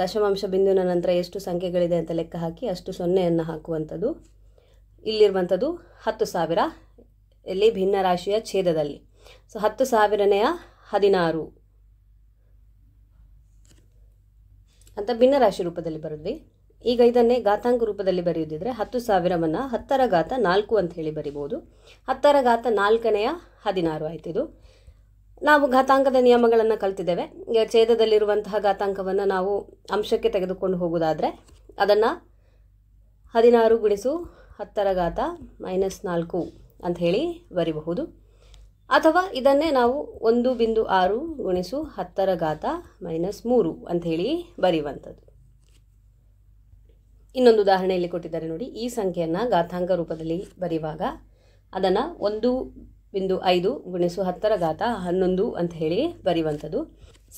ದಶಮಾಂಶ ಬಿಂದುವಿನ ನಂತರ ಎಷ್ಟು ಸಂಖ್ಯೆಗಳಿದೆ ಅಂತ ಲೆಕ್ಕ ಹಾಕಿ ಅಷ್ಟು ಸೊನ್ನೆಯನ್ನು ಹಾಕುವಂಥದ್ದು ಇಲ್ಲಿರುವಂಥದ್ದು ಹತ್ತು ಸಾವಿರ ಇಲ್ಲಿ ರಾಶಿಯ ಛೇದದಲ್ಲಿ ಸೊ ಹತ್ತು ಸಾವಿರನೆಯ ಹದಿನಾರು ಅಂತ ಭಿನ್ನ ರಾಶಿ ರೂಪದಲ್ಲಿ ಬರೆದ್ವಿ ಈಗ ಇದನ್ನೇ ಘಾತಾಂಕ ರೂಪದಲ್ಲಿ ಬರೆಯುವುದಿದ್ರೆ ಹತ್ತು ಸಾವಿರವನ್ನು ಹತ್ತರ ಘಾತ ನಾಲ್ಕು ಅಂತ ಹೇಳಿ ಬರಿಬೋದು ಹತ್ತರ ಘಾತ ನಾಲ್ಕನೆಯ ಹದಿನಾರು ಇದು ನಾವು ಘಾತಾಂಕದ ನಿಯಮಗಳನ್ನು ಕಲ್ತಿದ್ದೇವೆ ಛೇದದಲ್ಲಿರುವಂತಹ ಘಾತಾಂಕವನ್ನು ನಾವು ಅಂಶಕ್ಕೆ ತೆಗೆದುಕೊಂಡು ಹೋಗುವುದಾದರೆ ಅದನ್ನು ಹದಿನಾರು ಗುಣಿಸು ಹತ್ತರ ಘಾತ ಮೈನಸ್ ನಾಲ್ಕು ಅಂತ ಹೇಳಿ ಬರಿಬಹುದು ಅಥವಾ ಇದನ್ನೇ ನಾವು ಒಂದು ಬಿಂದು ಆರು ಗುಣಿಸು ಹತ್ತರ ಘಾತ ಮೈನಸ್ ಮೂರು ಅಂಥೇಳಿ ಬರೆಯುವಂಥದ್ದು ಇನ್ನೊಂದು ಉದಾಹರಣೆಯಲ್ಲಿ ಕೊಟ್ಟಿದ್ದಾರೆ ನೋಡಿ ಈ ಸಂಖ್ಯೆಯನ್ನು ಘಾತಾಂಕ ರೂಪದಲ್ಲಿ ಬರೆಯುವಾಗ ಅದನ್ನು ಒಂದು ಬಿಂದು ಐದು ಗುಣಿಸು ಹತ್ತರ ಘಾತ ಹನ್ನೊಂದು ಅಂತ ಹೇಳಿ ಬರೆಯುವಂಥದ್ದು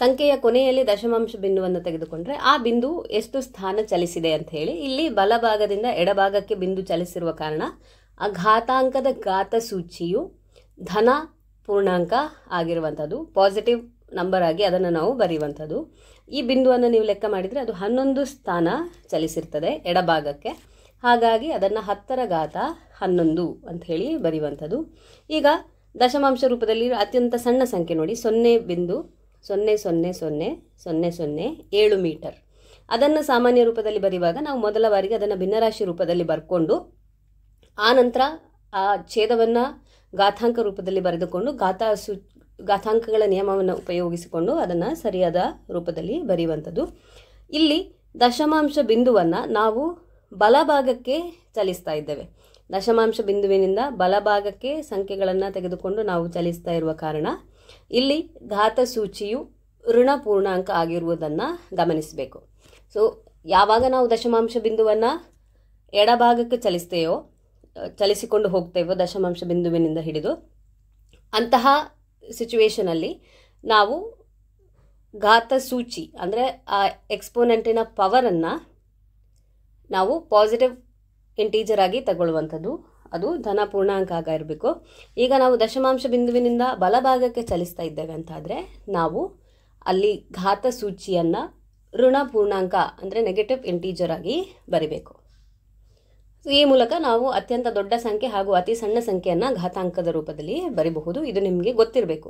ಸಂಖ್ಯೆಯ ಕೊನೆಯಲ್ಲಿ ದಶಮಾಂಶ ಬಿಂದುವನ್ನು ತೆಗೆದುಕೊಂಡ್ರೆ ಆ ಬಿಂದು ಎಷ್ಟು ಸ್ಥಾನ ಚಲಿಸಿದೆ ಅಂತ ಹೇಳಿ ಇಲ್ಲಿ ಬಲಭಾಗದಿಂದ ಎಡಭಾಗಕ್ಕೆ ಬಿಂದು ಚಲಿಸಿರುವ ಕಾರಣ ಅಘಾತಾಂಕದ ಸೂಚಿಯು ಧನ ಪೂರ್ಣಾಂಕ ಆಗಿರುವಂಥದ್ದು ಪಾಸಿಟಿವ್ ನಂಬರ್ ಆಗಿ ಅದನ್ನು ನಾವು ಬರೆಯುವಂಥದ್ದು ಈ ಬಿಂದುವನ್ನು ನೀವು ಲೆಕ್ಕ ಮಾಡಿದರೆ ಅದು ಹನ್ನೊಂದು ಸ್ಥಾನ ಚಲಿಸಿರ್ತದೆ ಎಡಭಾಗಕ್ಕೆ ಹಾಗಾಗಿ ಅದನ್ನು ಹತ್ತರ ಘಾತ ಹನ್ನೊಂದು ಅಂತ ಹೇಳಿ ಬರೆಯುವಂಥದ್ದು ಈಗ ದಶಮಾಂಶ ರೂಪದಲ್ಲಿ ಅತ್ಯಂತ ಸಣ್ಣ ಸಂಖ್ಯೆ ನೋಡಿ ಸೊನ್ನೆ ಬಿಂದು ಸೊನ್ನೆ ಸೊನ್ನೆ ಸೊನ್ನೆ ಸೊನ್ನೆ ಸೊನ್ನೆ ಏಳು ಮೀಟರ್ ಅದನ್ನು ಸಾಮಾನ್ಯ ರೂಪದಲ್ಲಿ ಬರೆಯುವಾಗ ನಾವು ಮೊದಲ ಬಾರಿಗೆ ಅದನ್ನು ಭಿನ್ನರಾಶಿ ರೂಪದಲ್ಲಿ ಬರ್ಕೊಂಡು ಆ ನಂತರ ಆ ಛೇದವನ್ನು ಘಾತಾಂಕ ರೂಪದಲ್ಲಿ ಬರೆದುಕೊಂಡು ಗಾಥಾ ಸು ಗಾಥಾಂಕಗಳ ನಿಯಮವನ್ನು ಉಪಯೋಗಿಸಿಕೊಂಡು ಅದನ್ನು ಸರಿಯಾದ ರೂಪದಲ್ಲಿ ಬರೆಯುವಂಥದ್ದು ಇಲ್ಲಿ ದಶಮಾಂಶ ಬಿಂದುವನ್ನು ನಾವು ಬಲಭಾಗಕ್ಕೆ ಚಲಿಸ್ತಾ ಇದ್ದೇವೆ ದಶಮಾಂಶ ಬಿಂದುವಿನಿಂದ ಬಲಭಾಗಕ್ಕೆ ಸಂಖ್ಯೆಗಳನ್ನು ತೆಗೆದುಕೊಂಡು ನಾವು ಚಲಿಸ್ತಾ ಇರುವ ಕಾರಣ ಇಲ್ಲಿ ಘಾತಸೂಚಿಯು ಋಣ ಪೂರ್ಣಾಂಕ ಆಗಿರುವುದನ್ನು ಗಮನಿಸಬೇಕು ಸೊ ಯಾವಾಗ ನಾವು ದಶಮಾಂಶ ಬಿಂದುವನ್ನು ಎಡಭಾಗಕ್ಕೆ ಚಲಿಸ್ತೇವೋ ಚಲಿಸಿಕೊಂಡು ಹೋಗ್ತೇವೋ ದಶಮಾಂಶ ಬಿಂದುವಿನಿಂದ ಹಿಡಿದು ಅಂತಹ ಸಿಚುವೇಶನಲ್ಲಿ ನಾವು ಘಾತ ಸೂಚಿ ಅಂದರೆ ಆ ಎಕ್ಸ್ಪೋನೆಂಟಿನ ಪವರನ್ನು ನಾವು ಪಾಸಿಟಿವ್ ಇಂಟೀಜರ್ ಆಗಿ ತಗೊಳ್ಳುವಂಥದ್ದು ಅದು ಧನ ಪೂರ್ಣಾಂಕ ಆಗ ಇರಬೇಕು ಈಗ ನಾವು ದಶಮಾಂಶ ಬಿಂದುವಿನಿಂದ ಬಲಭಾಗಕ್ಕೆ ಚಲಿಸ್ತಾ ಇದ್ದೇವೆ ಅಂತಾದರೆ ನಾವು ಅಲ್ಲಿ ಘಾತ ಸೂಚಿಯನ್ನು ಋಣ ಪೂರ್ಣಾಂಕ ಅಂದರೆ ನೆಗೆಟಿವ್ ಇಂಟೀಜರ್ ಆಗಿ ಬರಿಬೇಕು ಈ ಮೂಲಕ ನಾವು ಅತ್ಯಂತ ದೊಡ್ಡ ಸಂಖ್ಯೆ ಹಾಗೂ ಅತಿ ಸಣ್ಣ ಸಂಖ್ಯೆಯನ್ನು ಘಾತಾಂಕದ ರೂಪದಲ್ಲಿ ಬರೀಬಹುದು ಇದು ನಿಮಗೆ ಗೊತ್ತಿರಬೇಕು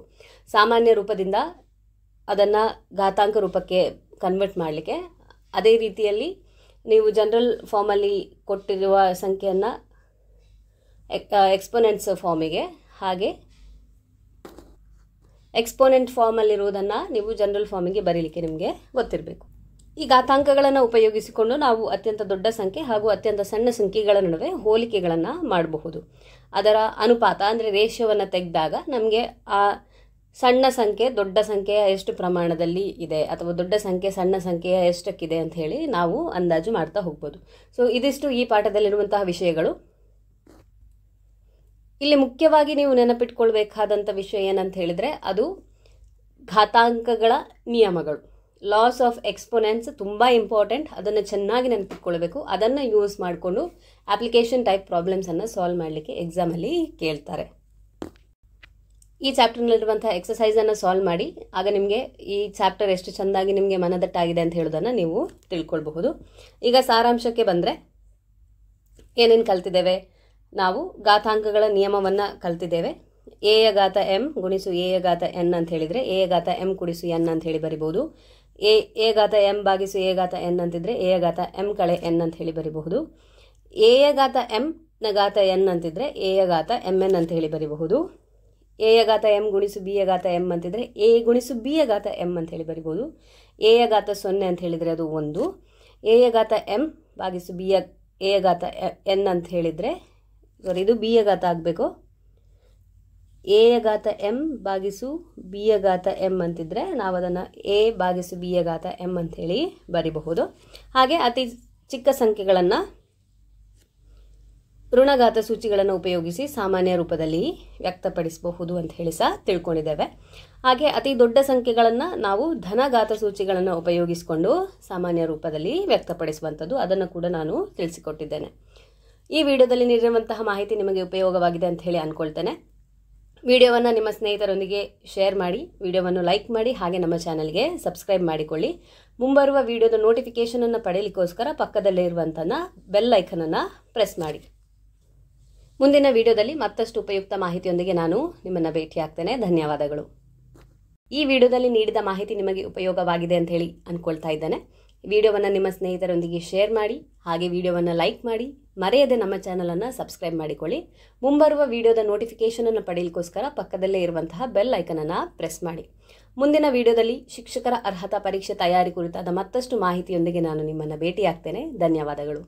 ಸಾಮಾನ್ಯ ರೂಪದಿಂದ ಅದನ್ನು ಘಾತಾಂಕ ರೂಪಕ್ಕೆ ಕನ್ವರ್ಟ್ ಮಾಡಲಿಕ್ಕೆ ಅದೇ ರೀತಿಯಲ್ಲಿ ನೀವು ಜನರಲ್ ಫಾರ್ಮಲ್ಲಿ ಕೊಟ್ಟಿರುವ ಸಂಖ್ಯೆಯನ್ನು ಎಕ್ಸ್ಪೊನೆಂಟ್ಸ್ ಫಾರ್ಮಿಗೆ ಹಾಗೆ ಎಕ್ಸ್ಪೋನೆಂಟ್ ಫಾರ್ಮಲ್ಲಿರುವುದನ್ನು ನೀವು ಜನರಲ್ ಫಾರ್ಮಿಗೆ ಬರೀಲಿಕ್ಕೆ ನಿಮಗೆ ಗೊತ್ತಿರಬೇಕು ಈ ಘಾತಾಂಕಗಳನ್ನು ಉಪಯೋಗಿಸಿಕೊಂಡು ನಾವು ಅತ್ಯಂತ ದೊಡ್ಡ ಸಂಖ್ಯೆ ಹಾಗೂ ಅತ್ಯಂತ ಸಣ್ಣ ಸಂಖ್ಯೆಗಳ ನಡುವೆ ಹೋಲಿಕೆಗಳನ್ನು ಮಾಡಬಹುದು ಅದರ ಅನುಪಾತ ಅಂದರೆ ರೇಷ್ಯವನ್ನು ತೆಗೆದಾಗ ನಮಗೆ ಆ ಸಣ್ಣ ಸಂಖ್ಯೆ ದೊಡ್ಡ ಸಂಖ್ಯೆಯ ಎಷ್ಟು ಪ್ರಮಾಣದಲ್ಲಿ ಇದೆ ಅಥವಾ ದೊಡ್ಡ ಸಂಖ್ಯೆ ಸಣ್ಣ ಸಂಖ್ಯೆಯ ಎಷ್ಟಕ್ಕಿದೆ ಅಂತ ಹೇಳಿ ನಾವು ಅಂದಾಜು ಮಾಡ್ತಾ ಹೋಗ್ಬೋದು ಸೊ ಇದಿಷ್ಟು ಈ ಪಾಠದಲ್ಲಿರುವಂತಹ ವಿಷಯಗಳು ಇಲ್ಲಿ ಮುಖ್ಯವಾಗಿ ನೀವು ನೆನಪಿಟ್ಕೊಳ್ಬೇಕಾದಂಥ ವಿಷಯ ಏನಂತ ಹೇಳಿದರೆ ಅದು ಘಾತಾಂಕಗಳ ನಿಯಮಗಳು ಲಾಸ್ ಆಫ್ ಎಕ್ಸ್ಪೊನೆನ್ಸ್ ತುಂಬ ಇಂಪಾರ್ಟೆಂಟ್ ಅದನ್ನು ಚೆನ್ನಾಗಿ ನೆನಪಿಟ್ಕೊಳ್ಬೇಕು ಅದನ್ನು ಯೂಸ್ ಮಾಡಿಕೊಂಡು ಅಪ್ಲಿಕೇಶನ್ ಟೈಪ್ ಪ್ರಾಬ್ಲಮ್ಸನ್ನು ಸಾಲ್ವ್ ಮಾಡಲಿಕ್ಕೆ ಎಕ್ಸಾಮಲ್ಲಿ ಕೇಳ್ತಾರೆ ಈ ಚಾಪ್ಟರ್ನಲ್ಲಿರುವಂಥ ಎಕ್ಸಸೈಸನ್ನು ಸಾಲ್ವ್ ಮಾಡಿ ಆಗ ನಿಮಗೆ ಈ ಚಾಪ್ಟರ್ ಎಷ್ಟು ಚೆಂದಾಗಿ ನಿಮಗೆ ಮನದಟ್ಟಾಗಿದೆ ಅಂತ ಹೇಳೋದನ್ನು ನೀವು ತಿಳ್ಕೊಳ್ಬಹುದು ಈಗ ಸಾರಾಂಶಕ್ಕೆ ಬಂದರೆ ಏನೇನು ಕಲ್ತಿದ್ದೇವೆ ನಾವು ಗಾಥಾಂಕಗಳ ನಿಯಮವನ್ನು ಕಲ್ತಿದ್ದೇವೆ ಎ ಗಾತ ಎಮ್ ಗುಣಿಸು ಎ ಗಾತ ಎನ್ ಅಂತ ಹೇಳಿದರೆ ಎ ಗಾತ ಎಂ ಕುಡಿಸು ಎನ್ ಅಂತ ಹೇಳಿ ಬರಿಬೋದು ಎ ಎ ಘಾತ ಎಂ ಭಾಗಿಸು ಎ ಘಾತ ಎನ್ ಅಂತಿದ್ರೆ ಎ ಘಾತ ಎಂ ಕಳೆ ಎನ್ ಅಂತ ಹೇಳಿ ಬರಿಬಹುದು ಎ ಎ ಘಾತ ಎಮ್ ನ ಘಾತ ಎನ್ ಅಂತಿದ್ರೆ ಎ ಘಾತ ಎಂ ಎನ್ ಅಂತ ಹೇಳಿ ಬರಿಬಹುದು ಎ ಎ ಘಾತ ಎಂ ಗುಣಿಸು ಬಿ ಎ ಘಾತ ಎಮ್ ಅಂತಿದ್ರೆ ಎ ಗುಣಿಸು ಬಿ ಘಾತ ಎಮ್ ಅಂತ ಹೇಳಿ ಬರಿಬಹುದು ಎ ಘಾತ ಸೊನ್ನೆ ಅಂತ ಹೇಳಿದರೆ ಅದು ಒಂದು ಎ ಘಾತ ಎಮ್ ಭಾಗಿಸು ಬಿ ಎ ಘಾತ ಎನ್ ಅಂತ ಹೇಳಿದರೆ ಸಾರಿ ಇದು ಬಿ ಎ ಘಾತ ಆಗಬೇಕು ಎ ಘಾತ ಎಮ್ ಬಾಗಿಸು ಬಿ ಯ ಘಾತ ಎಮ್ ಅಂತಿದ್ರೆ ನಾವು ಅದನ್ನು ಎ ಬಾಗಿಸು ಬಿ ಯ ಘಾತ ಎಮ್ ಅಂಥೇಳಿ ಬರಿಬಹುದು ಹಾಗೆ ಅತಿ ಚಿಕ್ಕ ಸಂಖ್ಯೆಗಳನ್ನು ಋಣಘಾತ ಸೂಚಿಗಳನ್ನು ಉಪಯೋಗಿಸಿ ಸಾಮಾನ್ಯ ರೂಪದಲ್ಲಿ ವ್ಯಕ್ತಪಡಿಸಬಹುದು ಅಂತ ಹೇಳಿ ಸಹ ತಿಳ್ಕೊಂಡಿದ್ದೇವೆ ಹಾಗೆ ಅತಿ ದೊಡ್ಡ ಸಂಖ್ಯೆಗಳನ್ನು ನಾವು ಧನಘಾತ ಸೂಚಿಗಳನ್ನು ಉಪಯೋಗಿಸಿಕೊಂಡು ಸಾಮಾನ್ಯ ರೂಪದಲ್ಲಿ ವ್ಯಕ್ತಪಡಿಸುವಂಥದ್ದು ಅದನ್ನು ಕೂಡ ನಾನು ತಿಳಿಸಿಕೊಟ್ಟಿದ್ದೇನೆ ಈ ವಿಡಿಯೋದಲ್ಲಿ ನೀಡಿರುವಂತಹ ಮಾಹಿತಿ ನಿಮಗೆ ಉಪಯೋಗವಾಗಿದೆ ಅಂತ ಹೇಳಿ ಅಂದ್ಕೊಳ್ತೇನೆ ವಿಡಿಯೋವನ್ನು ನಿಮ್ಮ ಸ್ನೇಹಿತರೊಂದಿಗೆ ಶೇರ್ ಮಾಡಿ ವಿಡಿಯೋವನ್ನು ಲೈಕ್ ಮಾಡಿ ಹಾಗೆ ನಮ್ಮ ಚಾನಲ್ಗೆ ಸಬ್ಸ್ಕ್ರೈಬ್ ಮಾಡಿಕೊಳ್ಳಿ ಮುಂಬರುವ ವಿಡಿಯೋದ ನೋಟಿಫಿಕೇಷನನ್ನು ಪಡೆಯಲಿಕ್ಕೋಸ್ಕರ ಪಕ್ಕದಲ್ಲೇ ಇರುವಂತಹ ಬೆಲ್ ಐಕನನ್ನು ಪ್ರೆಸ್ ಮಾಡಿ ಮುಂದಿನ ವಿಡಿಯೋದಲ್ಲಿ ಮತ್ತಷ್ಟು ಉಪಯುಕ್ತ ಮಾಹಿತಿಯೊಂದಿಗೆ ನಾನು ನಿಮ್ಮನ್ನು ಭೇಟಿಯಾಗ್ತೇನೆ ಧನ್ಯವಾದಗಳು ಈ ವಿಡಿಯೋದಲ್ಲಿ ನೀಡಿದ ಮಾಹಿತಿ ನಿಮಗೆ ಉಪಯೋಗವಾಗಿದೆ ಅಂತ ಹೇಳಿ ಅಂದ್ಕೊಳ್ತಾ ಇದ್ದೇನೆ ವಿಡಿಯೋವನ್ನು ನಿಮ್ಮ ಸ್ನೇಹಿತರೊಂದಿಗೆ ಶೇರ್ ಮಾಡಿ ಹಾಗೆ ವಿಡಿಯೋವನ್ನು ಲೈಕ್ ಮಾಡಿ ಮರೆಯದೆ ನಮ್ಮ ಚಾನಲನ್ನು ಸಬ್ಸ್ಕ್ರೈಬ್ ಮಾಡಿಕೊಳ್ಳಿ ಮುಂಬರುವ ವಿಡಿಯೋದ ನೋಟಿಫಿಕೇಷನನ್ನು ಪಡೆಯಲಿಕ್ಕೋಸ್ಕರ ಪಕ್ಕದಲ್ಲೇ ಇರುವಂತಹ ಬೆಲ್ ಐಕನನ್ನು ಪ್ರೆಸ್ ಮಾಡಿ ಮುಂದಿನ ವಿಡಿಯೋದಲ್ಲಿ ಶಿಕ್ಷಕರ ಅರ್ಹತಾ ಪರೀಕ್ಷೆ ತಯಾರಿ ಕುರಿತಾದ ಮತ್ತಷ್ಟು ಮಾಹಿತಿಯೊಂದಿಗೆ ನಾನು ನಿಮ್ಮನ್ನು ಭೇಟಿಯಾಗ್ತೇನೆ ಧನ್ಯವಾದಗಳು